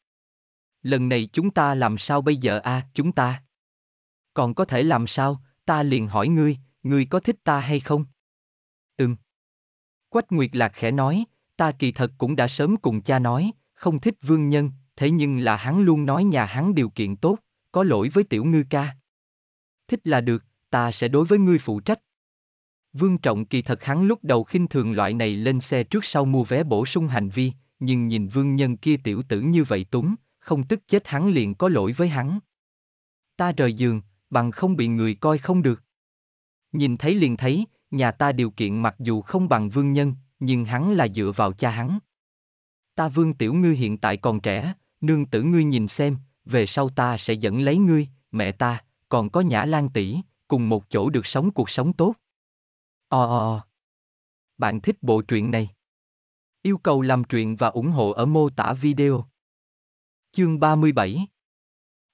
Speaker 1: Lần này chúng ta làm sao bây giờ a à, chúng ta? Còn có thể làm sao, ta liền hỏi ngươi, ngươi có thích ta hay không? Ừm. Quách Nguyệt Lạc khẽ nói, ta kỳ thật cũng đã sớm cùng cha nói, không thích vương nhân, thế nhưng là hắn luôn nói nhà hắn điều kiện tốt, có lỗi với tiểu ngư ca. Thích là được, ta sẽ đối với ngươi phụ trách. Vương Trọng kỳ thật hắn lúc đầu khinh thường loại này lên xe trước sau mua vé bổ sung hành vi, nhưng nhìn vương nhân kia tiểu tử như vậy túng, không tức chết hắn liền có lỗi với hắn. Ta rời giường, bằng không bị người coi không được. Nhìn thấy liền thấy, nhà ta điều kiện mặc dù không bằng vương nhân, nhưng hắn là dựa vào cha hắn. Ta vương tiểu ngư hiện tại còn trẻ, nương tử ngươi nhìn xem, về sau ta sẽ dẫn lấy ngươi, mẹ ta, còn có nhã lan tỷ, cùng một chỗ được sống cuộc sống tốt. Ồ ồ ồ. Bạn thích bộ truyện này? Yêu cầu làm truyện và ủng hộ ở mô tả video. Chương 37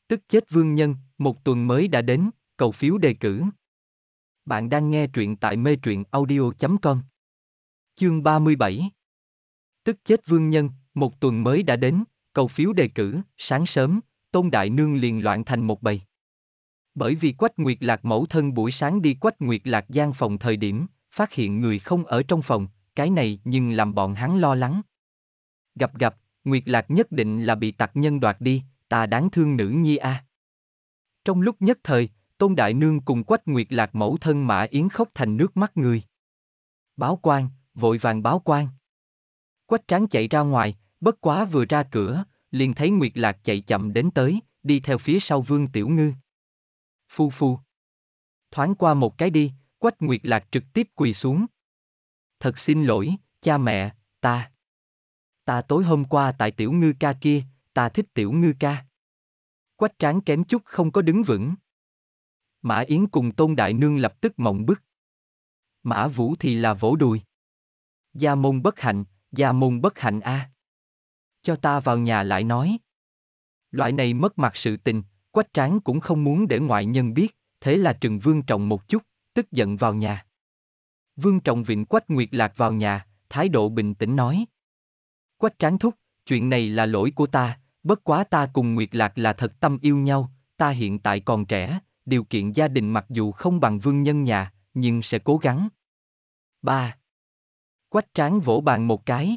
Speaker 1: Tức chết vương nhân, một tuần mới đã đến, cầu phiếu đề cử. Bạn đang nghe truyện tại mê truyện audio.com Chương 37 Tức chết vương nhân, một tuần mới đã đến, cầu phiếu đề cử, sáng sớm, Tôn Đại Nương liền loạn thành một bầy. Bởi vì Quách Nguyệt Lạc mẫu thân buổi sáng đi Quách Nguyệt Lạc gian phòng thời điểm, phát hiện người không ở trong phòng, cái này nhưng làm bọn hắn lo lắng. Gặp gặp, Nguyệt Lạc nhất định là bị tặc nhân đoạt đi, ta đáng thương nữ nhi a. À. Trong lúc nhất thời, Tôn Đại Nương cùng Quách Nguyệt Lạc mẫu thân Mã Yến khóc thành nước mắt người. Báo quan, vội vàng báo quan. Quách tráng chạy ra ngoài, bất quá vừa ra cửa, liền thấy Nguyệt Lạc chạy chậm đến tới, đi theo phía sau Vương Tiểu Ngư. Phu phu. Thoáng qua một cái đi, Quách Nguyệt Lạc trực tiếp quỳ xuống. Thật xin lỗi, cha mẹ, ta. Ta tối hôm qua tại Tiểu Ngư ca kia, ta thích Tiểu Ngư ca. Quách tráng kém chút không có đứng vững. Mã Yến cùng Tôn Đại Nương lập tức mộng bức. Mã Vũ thì là vỗ đùi. Gia môn bất hạnh, gia môn bất hạnh a. À. Cho ta vào nhà lại nói. Loại này mất mặt sự tình, quách tráng cũng không muốn để ngoại nhân biết, thế là trừng vương trọng một chút, tức giận vào nhà. Vương trọng vịnh quách nguyệt lạc vào nhà, thái độ bình tĩnh nói. Quách tráng thúc, chuyện này là lỗi của ta, bất quá ta cùng nguyệt lạc là thật tâm yêu nhau, ta hiện tại còn trẻ, điều kiện gia đình mặc dù không bằng vương nhân nhà, nhưng sẽ cố gắng. 3. Quách tráng vỗ bàn một cái.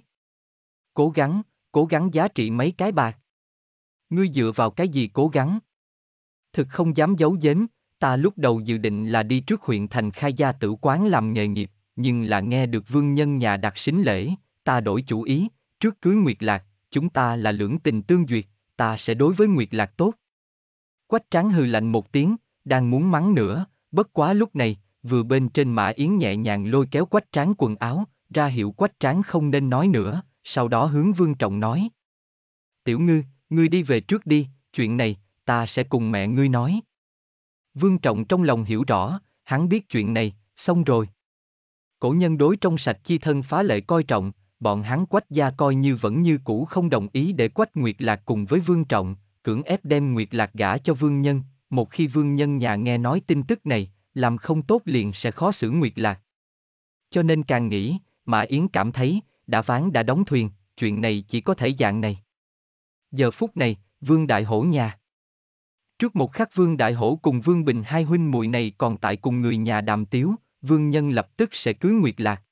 Speaker 1: Cố gắng, cố gắng giá trị mấy cái bạc. Ngươi dựa vào cái gì cố gắng? Thực không dám giấu giếm, ta lúc đầu dự định là đi trước huyện thành khai gia tử quán làm nghề nghiệp, nhưng là nghe được vương nhân nhà đặt xính lễ, ta đổi chủ ý, trước cưới Nguyệt Lạc, chúng ta là lưỡng tình tương duyệt, ta sẽ đối với Nguyệt Lạc tốt. Quách tráng hư lạnh một tiếng, đang muốn mắng nữa, bất quá lúc này, vừa bên trên mã yến nhẹ nhàng lôi kéo quách tráng quần áo, ra hiệu quách tráng không nên nói nữa, sau đó hướng Vương Trọng nói. Tiểu ngư, ngươi đi về trước đi, chuyện này, ta sẽ cùng mẹ ngươi nói. Vương Trọng trong lòng hiểu rõ, hắn biết chuyện này, xong rồi. Cổ nhân đối trong sạch chi thân phá lệ coi trọng, bọn hắn quách gia coi như vẫn như cũ không đồng ý để quách Nguyệt Lạc cùng với Vương Trọng, cưỡng ép đem Nguyệt Lạc gả cho Vương Nhân, một khi Vương Nhân nhà nghe nói tin tức này, làm không tốt liền sẽ khó xử Nguyệt Lạc. Cho nên càng nghĩ, mà Yến cảm thấy, đã ván đã đóng thuyền, chuyện này chỉ có thể dạng này. Giờ phút này, Vương Đại Hổ nhà. Trước một khắc Vương Đại Hổ cùng Vương Bình hai huynh muội này còn tại cùng người nhà đàm tiếu, Vương Nhân lập tức sẽ cưới Nguyệt Lạc.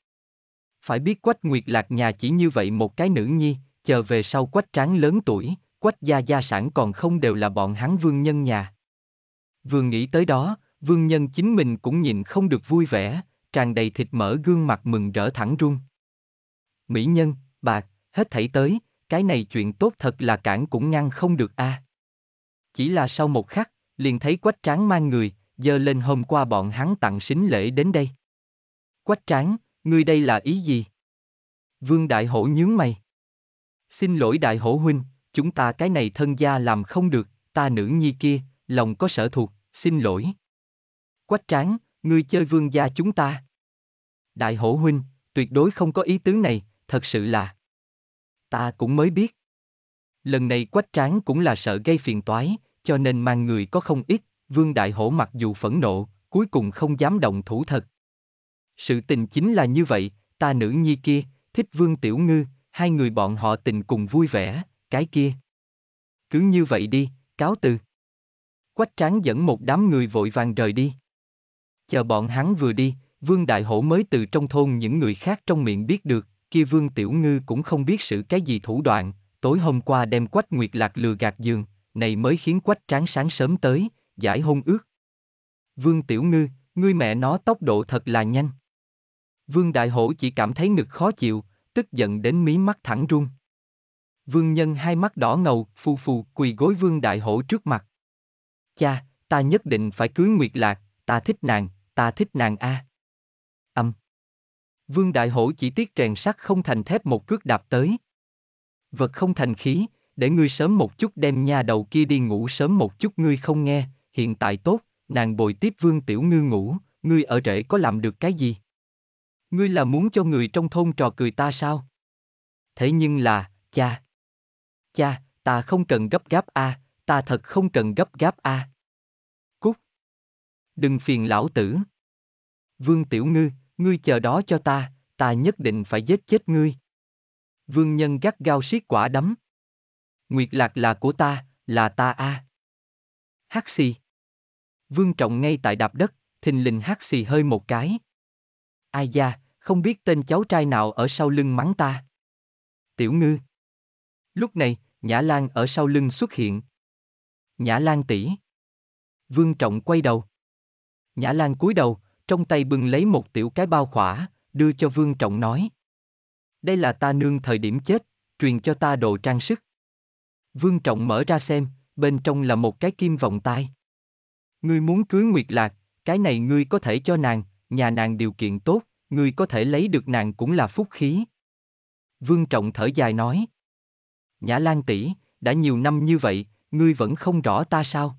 Speaker 1: Phải biết Quách Nguyệt Lạc nhà chỉ như vậy một cái nữ nhi, chờ về sau Quách Tráng lớn tuổi, Quách gia gia sản còn không đều là bọn hắn Vương Nhân nhà. Vừa nghĩ tới đó, Vương Nhân chính mình cũng nhìn không được vui vẻ, tràn đầy thịt mỡ gương mặt mừng rỡ thẳng run. Mỹ nhân, bà hết thảy tới, cái này chuyện tốt thật là cản cũng ngăn không được a. À. Chỉ là sau một khắc, liền thấy quách tráng mang người, giờ lên hôm qua bọn hắn tặng xính lễ đến đây. Quách tráng, ngươi đây là ý gì? Vương Đại Hổ nhướng mày. Xin lỗi Đại Hổ huynh, chúng ta cái này thân gia làm không được, ta nữ nhi kia, lòng có sở thuộc, xin lỗi. Quách tráng, ngươi chơi vương gia chúng ta. Đại hổ huynh, tuyệt đối không có ý tứ này, thật sự là. Ta cũng mới biết. Lần này quách tráng cũng là sợ gây phiền toái, cho nên mang người có không ít, vương đại hổ mặc dù phẫn nộ, cuối cùng không dám động thủ thật. Sự tình chính là như vậy, ta nữ nhi kia, thích vương tiểu ngư, hai người bọn họ tình cùng vui vẻ, cái kia. Cứ như vậy đi, cáo từ. Quách tráng dẫn một đám người vội vàng rời đi. Chờ bọn hắn vừa đi, Vương Đại Hổ mới từ trong thôn những người khác trong miệng biết được, kia Vương Tiểu Ngư cũng không biết sự cái gì thủ đoạn, tối hôm qua đem Quách Nguyệt Lạc lừa gạt giường, này mới khiến Quách Tráng sáng sớm tới, giải hôn ước. Vương Tiểu Ngư, ngươi mẹ nó tốc độ thật là nhanh. Vương Đại Hổ chỉ cảm thấy ngực khó chịu, tức giận đến mí mắt thẳng run. Vương Nhân hai mắt đỏ ngầu, phù phù quỳ gối Vương Đại Hổ trước mặt. Cha, ta nhất định phải cưới Nguyệt Lạc, ta thích nàng, ta thích nàng a. À. Âm. Vương Đại Hổ chỉ tiếc rèn sắt không thành thép một cước đạp tới. Vật không thành khí, để ngươi sớm một chút đem nha đầu kia đi ngủ sớm một chút ngươi không nghe, hiện tại tốt, nàng bồi tiếp Vương Tiểu Ngư ngủ, ngươi ở rễ có làm được cái gì? Ngươi là muốn cho người trong thôn trò cười ta sao? Thế nhưng là, cha. Cha, ta không cần gấp gáp a, à, ta thật không cần gấp gáp a. À đừng phiền lão tử. Vương Tiểu Ngư, ngươi chờ đó cho ta, ta nhất định phải giết chết ngươi. Vương Nhân gắt gao siết quả đấm. Nguyệt Lạc là của ta, là ta a. À. Hắc xì. Vương Trọng ngay tại đạp đất, thình lình hắc xì hơi một cái. Ai da, không biết tên cháu trai nào ở sau lưng mắng ta. Tiểu ngư. Lúc này, Nhã Lan ở sau lưng xuất hiện. Nhã Lan tỷ. Vương Trọng quay đầu. Nhã Lan cúi đầu, trong tay bưng lấy một tiểu cái bao khỏa, đưa cho Vương Trọng nói. Đây là ta nương thời điểm chết, truyền cho ta đồ trang sức. Vương Trọng mở ra xem, bên trong là một cái kim vòng tay. Ngươi muốn cưới Nguyệt Lạc, cái này ngươi có thể cho nàng, nhà nàng điều kiện tốt, ngươi có thể lấy được nàng cũng là phúc khí. Vương Trọng thở dài nói. Nhã Lan tỷ, đã nhiều năm như vậy, ngươi vẫn không rõ ta sao?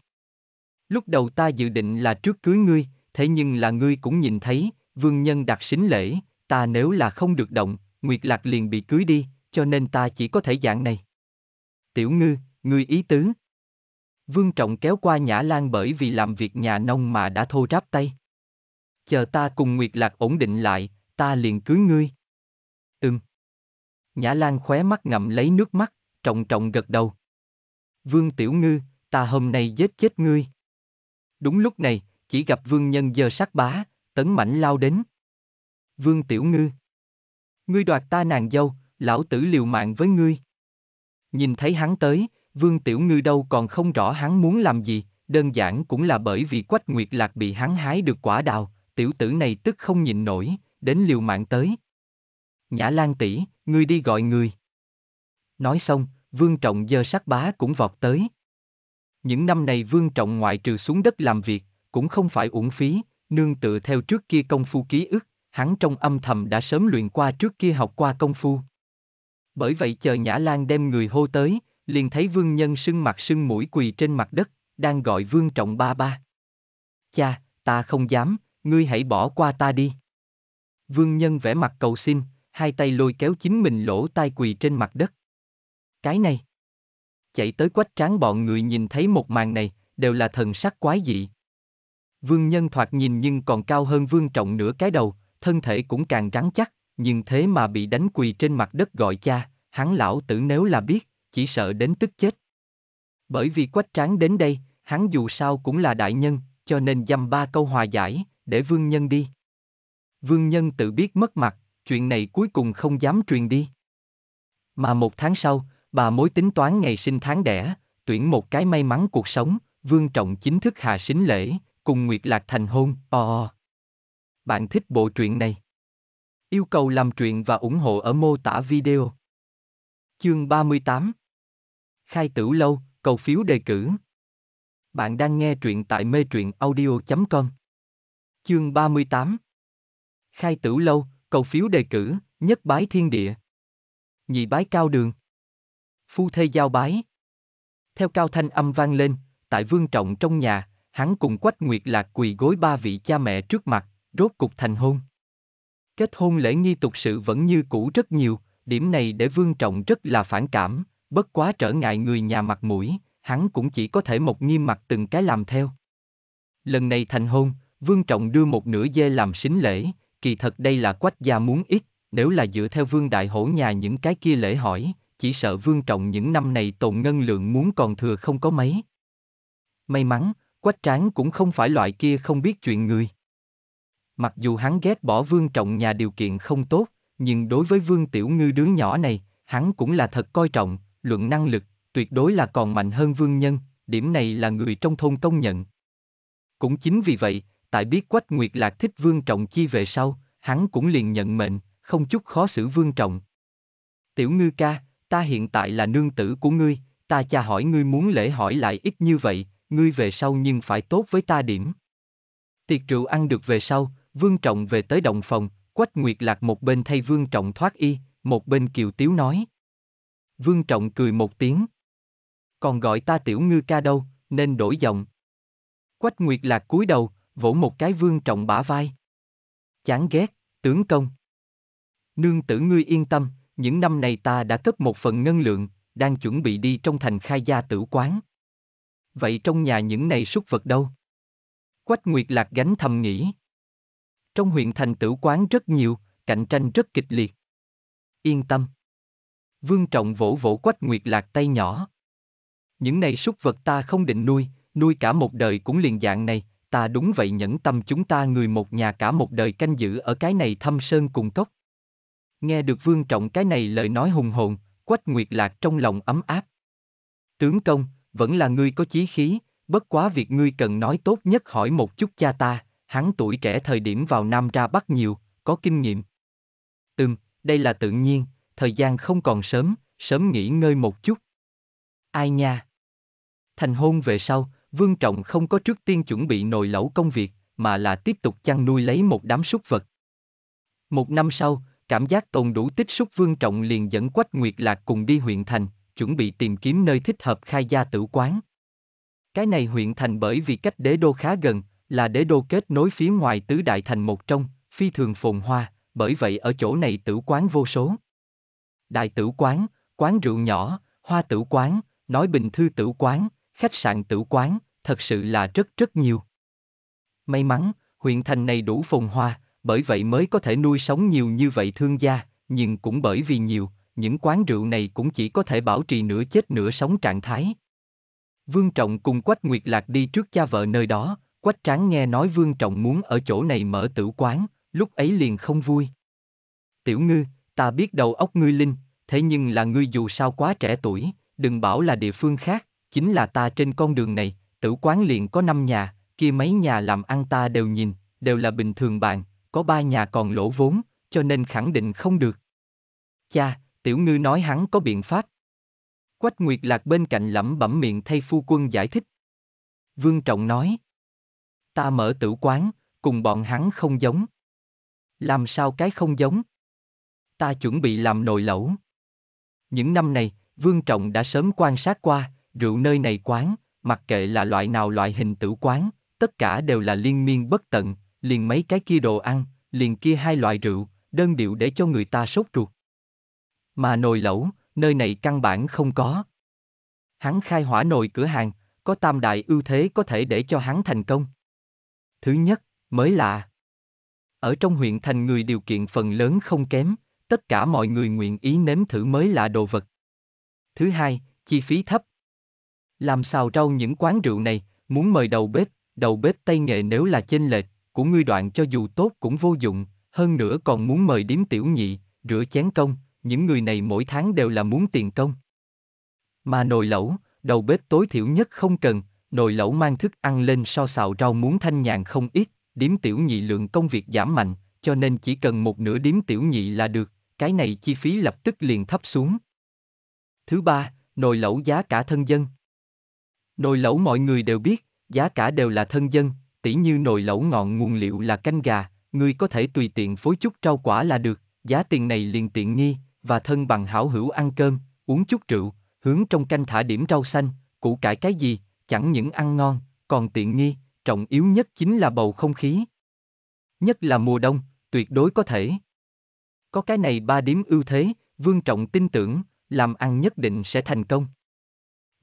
Speaker 1: Lúc đầu ta dự định là trước cưới ngươi, thế nhưng là ngươi cũng nhìn thấy, vương nhân đặt sính lễ, ta nếu là không được động, Nguyệt Lạc liền bị cưới đi, cho nên ta chỉ có thể dạng này. Tiểu ngư, ngươi ý tứ. Vương Trọng kéo qua Nhã Lan bởi vì làm việc nhà nông mà đã thô ráp tay. Chờ ta cùng Nguyệt Lạc ổn định lại, ta liền cưới ngươi. Ừm. Nhã Lan khóe mắt ngậm lấy nước mắt, trọng trọng gật đầu. Vương Tiểu Ngư, ta hôm nay giết chết ngươi. Đúng lúc này, chỉ gặp vương nhân giờ sắc bá, tấn mảnh lao đến. Vương Tiểu Ngư. Ngươi đoạt ta nàng dâu, lão tử liều mạng với ngươi. Nhìn thấy hắn tới, Vương Tiểu Ngư đâu còn không rõ hắn muốn làm gì, đơn giản cũng là bởi vì Quách Nguyệt Lạc bị hắn hái được quả đào, tiểu tử này tức không nhịn nổi, đến liều mạng tới. Nhã Lan tỷ, ngươi đi gọi người. Nói xong, Vương Trọng giờ sắc bá cũng vọt tới những năm này Vương Trọng ngoại trừ xuống đất làm việc, cũng không phải uổng phí, nương tựa theo trước kia công phu ký ức, hắn trong âm thầm đã sớm luyện qua trước kia học qua công phu. Bởi vậy chờ Nhã Lan đem người hô tới, liền thấy Vương Nhân sưng mặt sưng mũi quỳ trên mặt đất, đang gọi Vương Trọng ba ba. Cha, ta không dám, ngươi hãy bỏ qua ta đi. Vương Nhân vẽ mặt cầu xin, hai tay lôi kéo chính mình lỗ tai quỳ trên mặt đất. Cái này chạy tới quách tráng bọn người nhìn thấy một màn này, đều là thần sắc quái dị. Vương nhân thoạt nhìn nhưng còn cao hơn vương trọng nửa cái đầu, thân thể cũng càng rắn chắc, nhưng thế mà bị đánh quỳ trên mặt đất gọi cha, hắn lão tử nếu là biết, chỉ sợ đến tức chết. Bởi vì quách tráng đến đây, hắn dù sao cũng là đại nhân, cho nên dăm ba câu hòa giải, để vương nhân đi. Vương nhân tự biết mất mặt, chuyện này cuối cùng không dám truyền đi. Mà một tháng sau, bà mối tính toán ngày sinh tháng đẻ, tuyển một cái may mắn cuộc sống, Vương Trọng chính thức hạ sính lễ, cùng Nguyệt Lạc thành hôn, o. Bạn thích bộ truyện này? Yêu cầu làm truyện và ủng hộ ở mô tả video. Chương 38 Khai tử lâu, cầu phiếu đề cử. Bạn đang nghe truyện tại mê truyện audio.com Chương 38 Khai tử lâu, cầu phiếu đề cử, nhất bái thiên địa. Nhị bái cao đường phu thê giao bái. Theo cao thanh âm vang lên, tại vương trọng trong nhà, hắn cùng quách nguyệt lạc quỳ gối ba vị cha mẹ trước mặt, rốt cục thành hôn. Kết hôn lễ nghi tục sự vẫn như cũ rất nhiều, điểm này để vương trọng rất là phản cảm, bất quá trở ngại người nhà mặt mũi, hắn cũng chỉ có thể một nghiêm mặt từng cái làm theo. Lần này thành hôn, vương trọng đưa một nửa dê làm xính lễ, kỳ thật đây là quách gia muốn ít, nếu là dựa theo vương đại hổ nhà những cái kia lễ hỏi, chỉ sợ Vương Trọng những năm này tồn ngân lượng muốn còn thừa không có mấy. May mắn, Quách Tráng cũng không phải loại kia không biết chuyện người. Mặc dù hắn ghét bỏ Vương Trọng nhà điều kiện không tốt, nhưng đối với Vương Tiểu Ngư đứa nhỏ này, hắn cũng là thật coi trọng, luận năng lực, tuyệt đối là còn mạnh hơn Vương Nhân, điểm này là người trong thôn công nhận. Cũng chính vì vậy, tại biết Quách Nguyệt Lạc thích Vương Trọng chi về sau, hắn cũng liền nhận mệnh, không chút khó xử Vương Trọng. Tiểu Ngư ca, ta hiện tại là nương tử của ngươi, ta cha hỏi ngươi muốn lễ hỏi lại ít như vậy, ngươi về sau nhưng phải tốt với ta điểm. Tiệc rượu ăn được về sau, Vương Trọng về tới động phòng, Quách Nguyệt Lạc một bên thay Vương Trọng thoát y, một bên Kiều Tiếu nói. Vương Trọng cười một tiếng. Còn gọi ta tiểu ngư ca đâu, nên đổi giọng. Quách Nguyệt Lạc cúi đầu, vỗ một cái Vương Trọng bả vai. Chán ghét, tướng công. Nương tử ngươi yên tâm, những năm này ta đã cất một phần ngân lượng, đang chuẩn bị đi trong thành khai gia tử quán. Vậy trong nhà những này súc vật đâu? Quách Nguyệt Lạc gánh thầm nghĩ. Trong huyện thành tử quán rất nhiều, cạnh tranh rất kịch liệt. Yên tâm. Vương Trọng vỗ vỗ Quách Nguyệt Lạc tay nhỏ. Những này súc vật ta không định nuôi, nuôi cả một đời cũng liền dạng này, ta đúng vậy nhẫn tâm chúng ta người một nhà cả một đời canh giữ ở cái này thâm sơn cùng cốc. Nghe được Vương Trọng cái này lời nói hùng hồn, Quách Nguyệt Lạc trong lòng ấm áp. Tướng công, vẫn là ngươi có chí khí, bất quá việc ngươi cần nói tốt nhất hỏi một chút cha ta, hắn tuổi trẻ thời điểm vào Nam ra Bắc nhiều, có kinh nghiệm. Ừm, đây là tự nhiên, thời gian không còn sớm, sớm nghỉ ngơi một chút. Ai nha? Thành hôn về sau, Vương Trọng không có trước tiên chuẩn bị nồi lẩu công việc, mà là tiếp tục chăn nuôi lấy một đám súc vật. Một năm sau, cảm giác tồn đủ tích xúc vương trọng liền dẫn Quách Nguyệt Lạc cùng đi huyện thành, chuẩn bị tìm kiếm nơi thích hợp khai gia tử quán. Cái này huyện thành bởi vì cách đế đô khá gần, là đế đô kết nối phía ngoài tứ đại thành một trong, phi thường phồn hoa, bởi vậy ở chỗ này tử quán vô số. Đại tử quán, quán rượu nhỏ, hoa tử quán, nói bình thư tử quán, khách sạn tử quán, thật sự là rất rất nhiều. May mắn, huyện thành này đủ phồn hoa, bởi vậy mới có thể nuôi sống nhiều như vậy thương gia, nhưng cũng bởi vì nhiều, những quán rượu này cũng chỉ có thể bảo trì nửa chết nửa sống trạng thái. Vương Trọng cùng Quách Nguyệt Lạc đi trước cha vợ nơi đó, Quách Tráng nghe nói Vương Trọng muốn ở chỗ này mở tử quán, lúc ấy liền không vui. Tiểu ngư, ta biết đầu óc ngươi linh, thế nhưng là ngươi dù sao quá trẻ tuổi, đừng bảo là địa phương khác, chính là ta trên con đường này, tử quán liền có năm nhà, kia mấy nhà làm ăn ta đều nhìn, đều là bình thường bạn, có ba nhà còn lỗ vốn, cho nên khẳng định không được. Cha, tiểu ngư nói hắn có biện pháp. Quách Nguyệt Lạc bên cạnh lẩm bẩm miệng thay phu quân giải thích. Vương Trọng nói. Ta mở tử quán, cùng bọn hắn không giống. Làm sao cái không giống? Ta chuẩn bị làm nồi lẩu. Những năm này, Vương Trọng đã sớm quan sát qua, rượu nơi này quán, mặc kệ là loại nào loại hình tử quán, tất cả đều là liên miên bất tận, liền mấy cái kia đồ ăn, liền kia hai loại rượu, đơn điệu để cho người ta sốt ruột. Mà nồi lẩu, nơi này căn bản không có. Hắn khai hỏa nồi cửa hàng, có tam đại ưu thế có thể để cho hắn thành công. Thứ nhất, mới lạ. Ở trong huyện thành người điều kiện phần lớn không kém, tất cả mọi người nguyện ý nếm thử mới lạ đồ vật. Thứ hai, chi phí thấp. Làm sao trong những quán rượu này, muốn mời đầu bếp, đầu bếp tay nghề nếu là chênh lệch, của ngươi đoạn cho dù tốt cũng vô dụng, hơn nữa còn muốn mời điếm tiểu nhị, rửa chén công, những người này mỗi tháng đều là muốn tiền công. Mà nồi lẩu, đầu bếp tối thiểu nhất không cần, nồi lẩu mang thức ăn lên so xào rau muốn thanh nhàn không ít, điếm tiểu nhị lượng công việc giảm mạnh, cho nên chỉ cần một nửa điếm tiểu nhị là được, cái này chi phí lập tức liền thấp xuống. Thứ ba, nồi lẩu giá cả thân dân. Nồi lẩu mọi người đều biết, giá cả đều là thân dân, tỉ như nồi lẩu ngọn nguồn liệu là canh gà, ngươi có thể tùy tiện phối chút rau quả là được, giá tiền này liền tiện nghi, và thân bằng hảo hữu ăn cơm, uống chút rượu, hướng trong canh thả điểm rau xanh, củ cải cái gì, chẳng những ăn ngon, còn tiện nghi, trọng yếu nhất chính là bầu không khí. Nhất là mùa đông, tuyệt đối có thể. Có cái này ba điểm ưu thế, Vương Trọng tin tưởng, làm ăn nhất định sẽ thành công.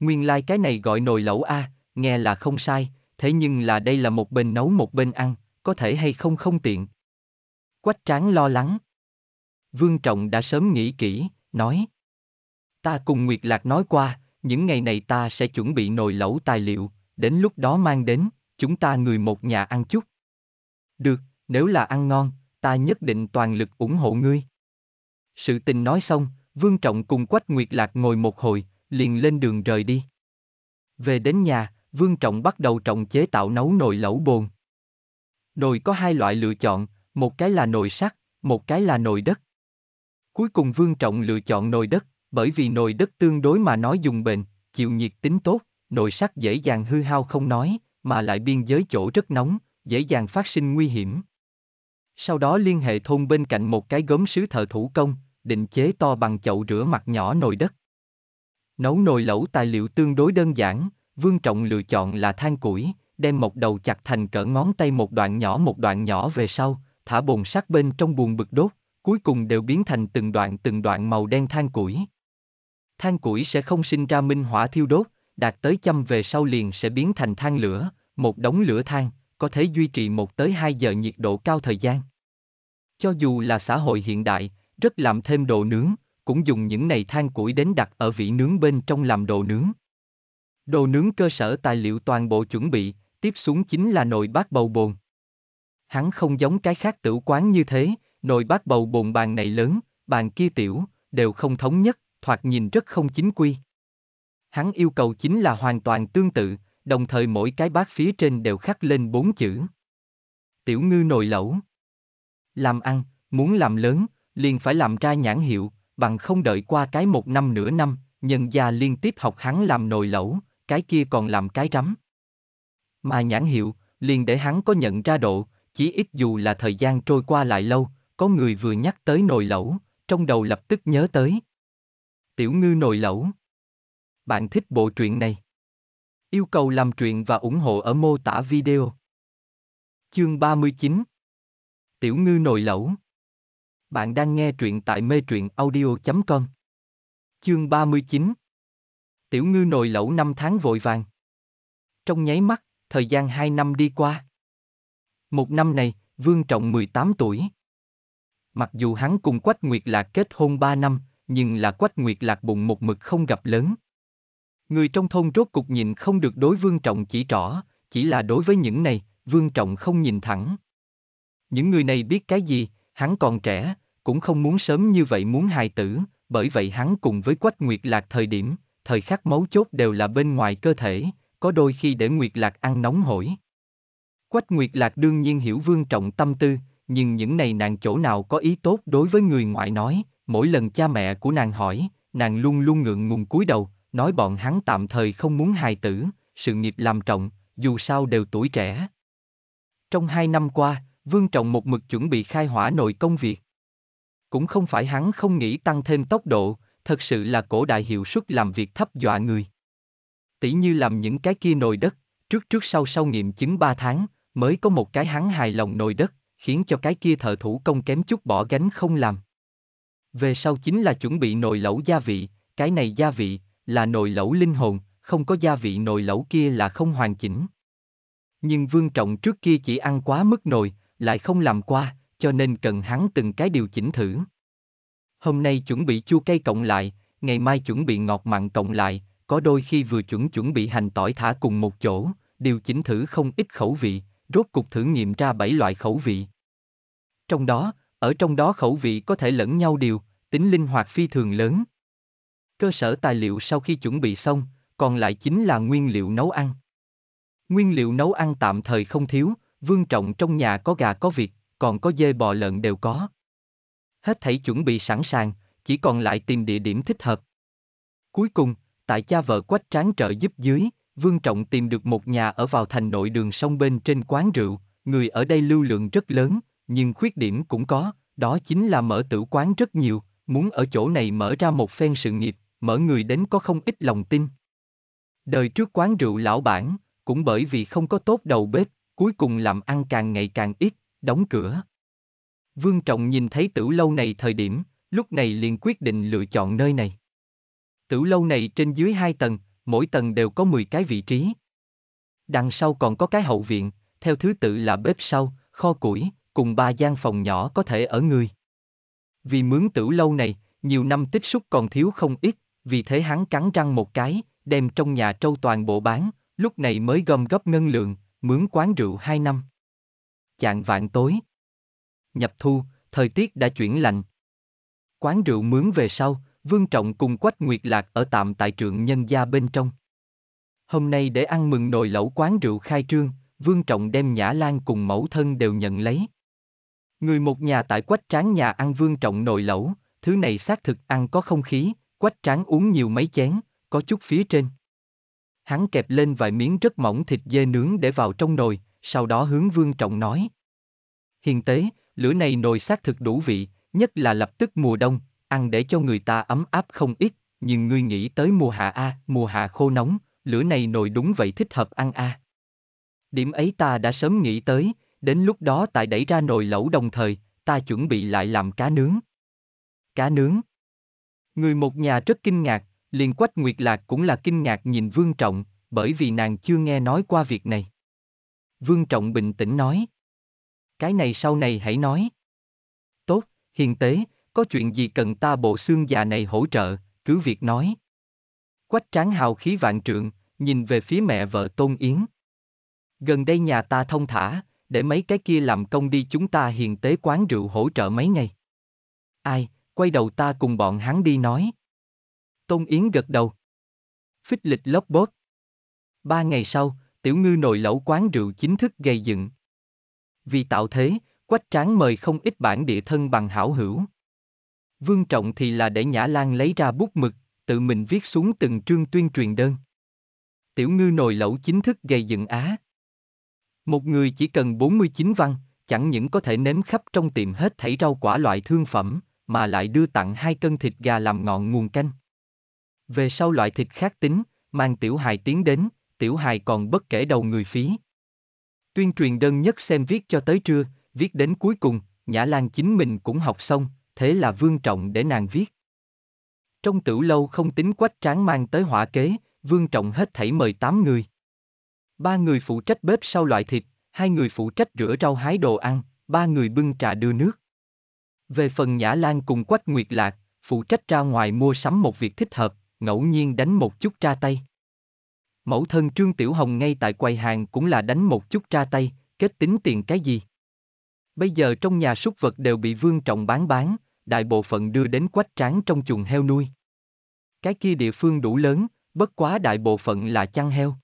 Speaker 1: Nguyên lai like cái này gọi nồi lẩu A, nghe là không sai, thế nhưng là đây là một bên nấu một bên ăn, có thể hay không không tiện. Quách tráng lo lắng. Vương Trọng đã sớm nghĩ kỹ, nói. Ta cùng Nguyệt Lạc nói qua, những ngày này ta sẽ chuẩn bị nồi lẩu tài liệu, đến lúc đó mang đến, chúng ta người một nhà ăn chút. Được, nếu là ăn ngon, ta nhất định toàn lực ủng hộ ngươi. Sự tình nói xong, Vương Trọng cùng Quách Nguyệt Lạc ngồi một hồi, liền lên đường rời đi. Về đến nhà, Vương Trọng bắt đầu trọng chế tạo nấu nồi lẩu bồn. Nồi có hai loại lựa chọn, một cái là nồi sắt, một cái là nồi đất. Cuối cùng Vương Trọng lựa chọn nồi đất, bởi vì nồi đất tương đối mà nói dùng bền, chịu nhiệt tính tốt, nồi sắt dễ dàng hư hao không nói, mà lại biên giới chỗ rất nóng, dễ dàng phát sinh nguy hiểm. Sau đó liên hệ thôn bên cạnh một cái gốm sứ thợ thủ công, định chế to bằng chậu rửa mặt nhỏ nồi đất. Nấu nồi lẩu tài liệu tương đối đơn giản, Vương Trọng lựa chọn là than củi, đem một đầu chặt thành cỡ ngón tay một đoạn nhỏ một đoạn nhỏ về sau, thả bồn sát bên trong buồn bực đốt, cuối cùng đều biến thành từng đoạn từng đoạn màu đen than củi. Than củi sẽ không sinh ra minh hỏa thiêu đốt, đạt tới châm về sau liền sẽ biến thành than lửa, một đống lửa than, có thể duy trì một tới hai giờ nhiệt độ cao thời gian. Cho dù là xã hội hiện đại, rất làm thêm đồ nướng, cũng dùng những này than củi đến đặt ở vị nướng bên trong làm đồ nướng. Đồ nướng cơ sở tài liệu toàn bộ chuẩn bị, tiếp xuống chính là nồi bát bầu bồn. Hắn không giống cái khác tử quán như thế, nồi bát bầu bồn bàn này lớn, bàn kia tiểu, đều không thống nhất, thoạt nhìn rất không chính quy. Hắn yêu cầu chính là hoàn toàn tương tự, đồng thời mỗi cái bát phía trên đều khắc lên bốn chữ. Tiểu ngư nồi lẩu. Làm ăn, muốn làm lớn, liền phải làm ra nhãn hiệu, bằng không đợi qua cái một năm nửa năm, nhân gia liên tiếp học hắn làm nồi lẩu, cái kia còn làm cái rắm. Mà nhãn hiệu, liền để hắn có nhận ra độ, chỉ ít dù là thời gian trôi qua lại lâu, có người vừa nhắc tới nồi lẩu, trong đầu lập tức nhớ tới. Tiểu ngư nồi lẩu. Bạn thích bộ truyện này? Yêu cầu làm truyện và ủng hộ ở mô tả video. Chương 39 Tiểu ngư nồi lẩu Bạn đang nghe truyện tại mê truyện audio.com Chương 39 tiểu ngư nồi lẩu năm tháng vội vàng. Trong nháy mắt, thời gian hai năm đi qua. Một năm này, Vương Trọng 18 tuổi. Mặc dù hắn cùng Quách Nguyệt Lạc kết hôn 3 năm, nhưng là Quách Nguyệt Lạc bụng một mực không gặp lớn. Người trong thôn rốt cục nhìn không được đối Vương Trọng chỉ trỏ, chỉ là đối với những này, Vương Trọng không nhìn thẳng. Những người này biết cái gì, hắn còn trẻ, cũng không muốn sớm như vậy muốn hài tử, bởi vậy hắn cùng với Quách Nguyệt Lạc thời điểm, thời khắc mấu chốt đều là bên ngoài cơ thể, có đôi khi để Nguyệt Lạc ăn nóng hổi. Quách Nguyệt Lạc đương nhiên hiểu vương trọng tâm tư, nhưng những này nàng chỗ nào có ý tốt đối với người ngoại nói, mỗi lần cha mẹ của nàng hỏi, nàng luôn luôn ngượng ngùng cúi đầu, nói bọn hắn tạm thời không muốn hài tử, sự nghiệp làm trọng, dù sao đều tuổi trẻ. Trong hai năm qua, Vương Trọng một mực chuẩn bị khai hỏa nội công việc. Cũng không phải hắn không nghĩ tăng thêm tốc độ, thật sự là cổ đại hiệu suất làm việc thấp dọa người. Tỷ như làm những cái kia nồi đất, trước trước sau sau nghiệm chứng 3 tháng, mới có một cái hắn hài lòng nồi đất, khiến cho cái kia thợ thủ công kém chút bỏ gánh không làm. Về sau chính là chuẩn bị nồi lẩu gia vị, cái này gia vị, là nồi lẩu linh hồn, không có gia vị nồi lẩu kia là không hoàn chỉnh. Nhưng Vương Trọng trước kia chỉ ăn quá mức nồi, lại không làm qua, cho nên cần hắn từng cái điều chỉnh thử. Hôm nay chuẩn bị chua cay cộng lại, ngày mai chuẩn bị ngọt mặn cộng lại, có đôi khi vừa chuẩn chuẩn bị hành tỏi thả cùng một chỗ, điều chỉnh thử không ít khẩu vị, rốt cục thử nghiệm ra 7 loại khẩu vị. Trong đó, ở trong đó khẩu vị có thể lẫn nhau điều, tính linh hoạt phi thường lớn. Cơ sở tài liệu sau khi chuẩn bị xong, còn lại chính là nguyên liệu nấu ăn. Nguyên liệu nấu ăn tạm thời không thiếu, vương trọng trong nhà có gà có vịt, còn có dê bò lợn đều có hết thảy chuẩn bị sẵn sàng, chỉ còn lại tìm địa điểm thích hợp. Cuối cùng, tại cha vợ quách tráng trợ giúp dưới, Vương Trọng tìm được một nhà ở vào thành nội đường sông bên trên quán rượu, người ở đây lưu lượng rất lớn, nhưng khuyết điểm cũng có, đó chính là mở tử quán rất nhiều, muốn ở chỗ này mở ra một phen sự nghiệp, mở người đến có không ít lòng tin. Đời trước quán rượu lão bản, cũng bởi vì không có tốt đầu bếp, cuối cùng làm ăn càng ngày càng ít, đóng cửa. Vương Trọng nhìn thấy tử lâu này thời điểm, lúc này liền quyết định lựa chọn nơi này. Tử lâu này trên dưới hai tầng, mỗi tầng đều có 10 cái vị trí. Đằng sau còn có cái hậu viện, theo thứ tự là bếp sau, kho củi, cùng ba gian phòng nhỏ có thể ở người. Vì mướn tử lâu này, nhiều năm tích xúc còn thiếu không ít, vì thế hắn cắn răng một cái, đem trong nhà trâu toàn bộ bán, lúc này mới gom góp ngân lượng, mướn quán rượu hai năm. Chạng vạn tối, nhập thu, thời tiết đã chuyển lạnh. Quán rượu mướn về sau, Vương Trọng cùng Quách Nguyệt Lạc ở tạm tại trượng nhân gia bên trong. Hôm nay để ăn mừng nồi lẩu quán rượu khai trương, Vương Trọng đem Nhã Lan cùng mẫu thân đều nhận lấy. Người một nhà tại Quách Tráng nhà ăn Vương Trọng nồi lẩu, thứ này xác thực ăn có không khí, Quách Tráng uống nhiều mấy chén, có chút phía trên. Hắn kẹp lên vài miếng rất mỏng thịt dê nướng để vào trong nồi, sau đó hướng Vương Trọng nói. Hiền tế, lửa này nồi xác thực đủ vị, nhất là lập tức mùa đông, ăn để cho người ta ấm áp không ít, nhưng ngươi nghĩ tới mùa hạ a, mùa hạ khô nóng, lửa này nồi đúng vậy thích hợp ăn a. Điểm ấy ta đã sớm nghĩ tới, đến lúc đó tại đẩy ra nồi lẩu đồng thời, ta chuẩn bị lại làm cá nướng. Cá nướng. Người một nhà rất kinh ngạc, liền quách nguyệt lạc cũng là kinh ngạc nhìn Vương Trọng, bởi vì nàng chưa nghe nói qua việc này. Vương Trọng bình tĩnh nói, cái này sau này hãy nói. Tốt, hiền tế, có chuyện gì cần ta bộ xương già này hỗ trợ, cứ việc nói. Quách tráng hào khí vạn trượng, nhìn về phía mẹ vợ Tôn Yến. Gần đây nhà ta thông thả, để mấy cái kia làm công đi chúng ta hiền tế quán rượu hỗ trợ mấy ngày. Ai, quay đầu ta cùng bọn hắn đi nói. Tôn Yến gật đầu. Phích lịch lóc bốt. Ba ngày sau, tiểu ngư nồi lẩu quán rượu chính thức gây dựng. Vì tạo thế, Quách Tráng mời không ít bản địa thân bằng hảo hữu. Vương Trọng thì là để Nhã Lan lấy ra bút mực, tự mình viết xuống từng trương tuyên truyền đơn. Tiểu ngư nồi lẩu chính thức gây dựng Á. Một người chỉ cần 49 văn, chẳng những có thể nếm khắp trong tiệm hết thảy rau quả loại thương phẩm, mà lại đưa tặng hai cân thịt gà làm ngọn nguồn canh. Về sau loại thịt khác tính, mang tiểu hài tiến đến, tiểu hài còn bất kể đầu người phí, Tuyên truyền đơn nhất xem viết cho tới trưa, viết đến cuối cùng, Nhã Lan chính mình cũng học xong, thế là Vương Trọng để nàng viết. Trong tử lâu không tính quách tráng mang tới hỏa kế, Vương Trọng hết thảy mời tám người. Ba người phụ trách bếp sau loại thịt, hai người phụ trách rửa rau hái đồ ăn, ba người bưng trà đưa nước. Về phần Nhã Lan cùng Quách Nguyệt Lạc, phụ trách ra ngoài mua sắm một việc thích hợp, ngẫu nhiên đánh một chút ra tay. Mẫu thân Trương Tiểu Hồng ngay tại quầy hàng cũng là đánh một chút ra tay, kết tính tiền cái gì. Bây giờ trong nhà súc vật đều bị vương trọng bán bán, đại bộ phận đưa đến quách tráng trong chuồng heo nuôi. Cái kia địa phương đủ lớn, bất quá đại bộ phận là chăn heo.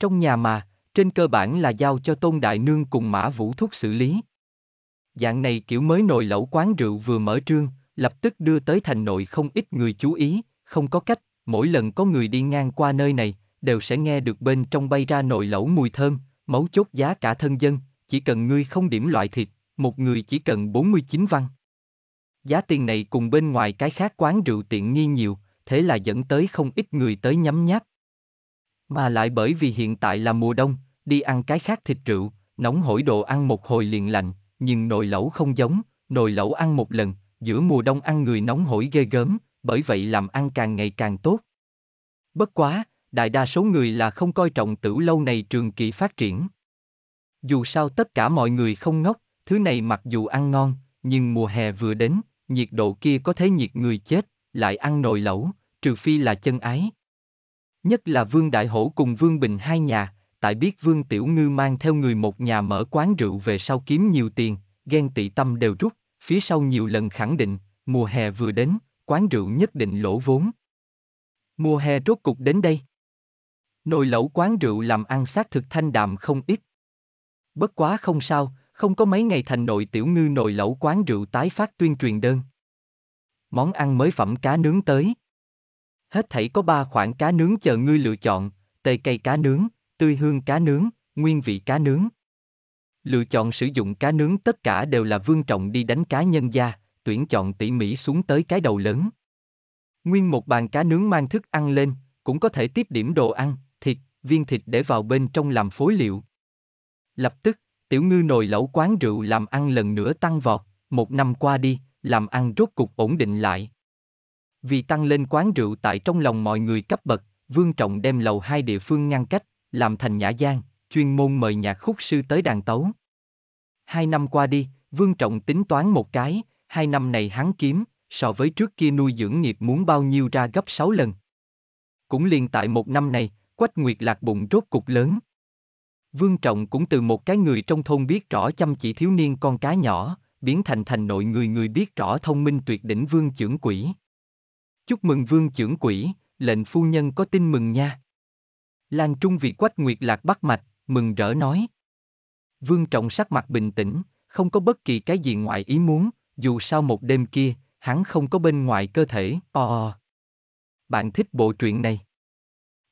Speaker 1: Trong nhà mà, trên cơ bản là giao cho Tôn Đại Nương cùng Mã Vũ Thúc xử lý. Dạng này kiểu mới nồi lẩu quán rượu vừa mở trương, lập tức đưa tới thành nội không ít người chú ý, không có cách, mỗi lần có người đi ngang qua nơi này, đều sẽ nghe được bên trong bay ra nội lẩu mùi thơm, mấu chốt giá cả thân dân, chỉ cần ngươi không điểm loại thịt, một người chỉ cần 49 văn. Giá tiền này cùng bên ngoài cái khác quán rượu tiện nghi nhiều, thế là dẫn tới không ít người tới nhắm nháp. Mà lại bởi vì hiện tại là mùa đông, đi ăn cái khác thịt rượu, nóng hổi đồ ăn một hồi liền lạnh, nhưng nồi lẩu không giống, nồi lẩu ăn một lần, giữa mùa đông ăn người nóng hổi ghê gớm, bởi vậy làm ăn càng ngày càng tốt. Bất quá, đại đa số người là không coi trọng tử lâu này trường kỳ phát triển. Dù sao tất cả mọi người không ngốc, thứ này mặc dù ăn ngon, nhưng mùa hè vừa đến, nhiệt độ kia có thể nhiệt người chết, lại ăn nồi lẩu, trừ phi là chân ái. Nhất là Vương Đại Hổ cùng Vương Bình hai nhà, tại biết Vương Tiểu Ngư mang theo người một nhà mở quán rượu về sau kiếm nhiều tiền, ghen tị tâm đều rút, phía sau nhiều lần khẳng định, mùa hè vừa đến, quán rượu nhất định lỗ vốn. Mùa hè rốt cục đến đây. Nồi lẩu quán rượu làm ăn xác thực thanh đạm không ít. Bất quá không sao, không có mấy ngày thành nội tiểu ngư nồi lẩu quán rượu tái phát tuyên truyền đơn. Món ăn mới phẩm cá nướng tới. Hết thảy có ba khoản cá nướng chờ ngươi lựa chọn, tê cây cá nướng, tươi hương cá nướng, nguyên vị cá nướng. Lựa chọn sử dụng cá nướng tất cả đều là vương trọng đi đánh cá nhân gia, tuyển chọn tỉ mỉ xuống tới cái đầu lớn. Nguyên một bàn cá nướng mang thức ăn lên, cũng có thể tiếp điểm đồ ăn, viên thịt để vào bên trong làm phối liệu. Lập tức, tiểu ngư nồi lẩu quán rượu làm ăn lần nữa tăng vọt, một năm qua đi, làm ăn rốt cục ổn định lại. Vì tăng lên quán rượu tại trong lòng mọi người cấp bậc, Vương Trọng đem lầu hai địa phương ngăn cách, làm thành nhã gian, chuyên môn mời nhạc khúc sư tới đàn tấu. Hai năm qua đi, Vương Trọng tính toán một cái, hai năm này hắn kiếm, so với trước kia nuôi dưỡng nghiệp muốn bao nhiêu ra gấp sáu lần. Cũng liền tại một năm này, Quách Nguyệt Lạc bụng rốt cục lớn. Vương Trọng cũng từ một cái người trong thôn biết rõ chăm chỉ thiếu niên con cá nhỏ, biến thành thành nội người người biết rõ thông minh tuyệt đỉnh vương trưởng quỷ. Chúc mừng vương trưởng quỷ, lệnh phu nhân có tin mừng nha. Lan Trung vì Quách Nguyệt Lạc bắt mạch, mừng rỡ nói. Vương Trọng sắc mặt bình tĩnh, không có bất kỳ cái gì ngoại ý muốn, dù sao một đêm kia, hắn không có bên ngoài cơ thể, o. Bạn thích bộ truyện này?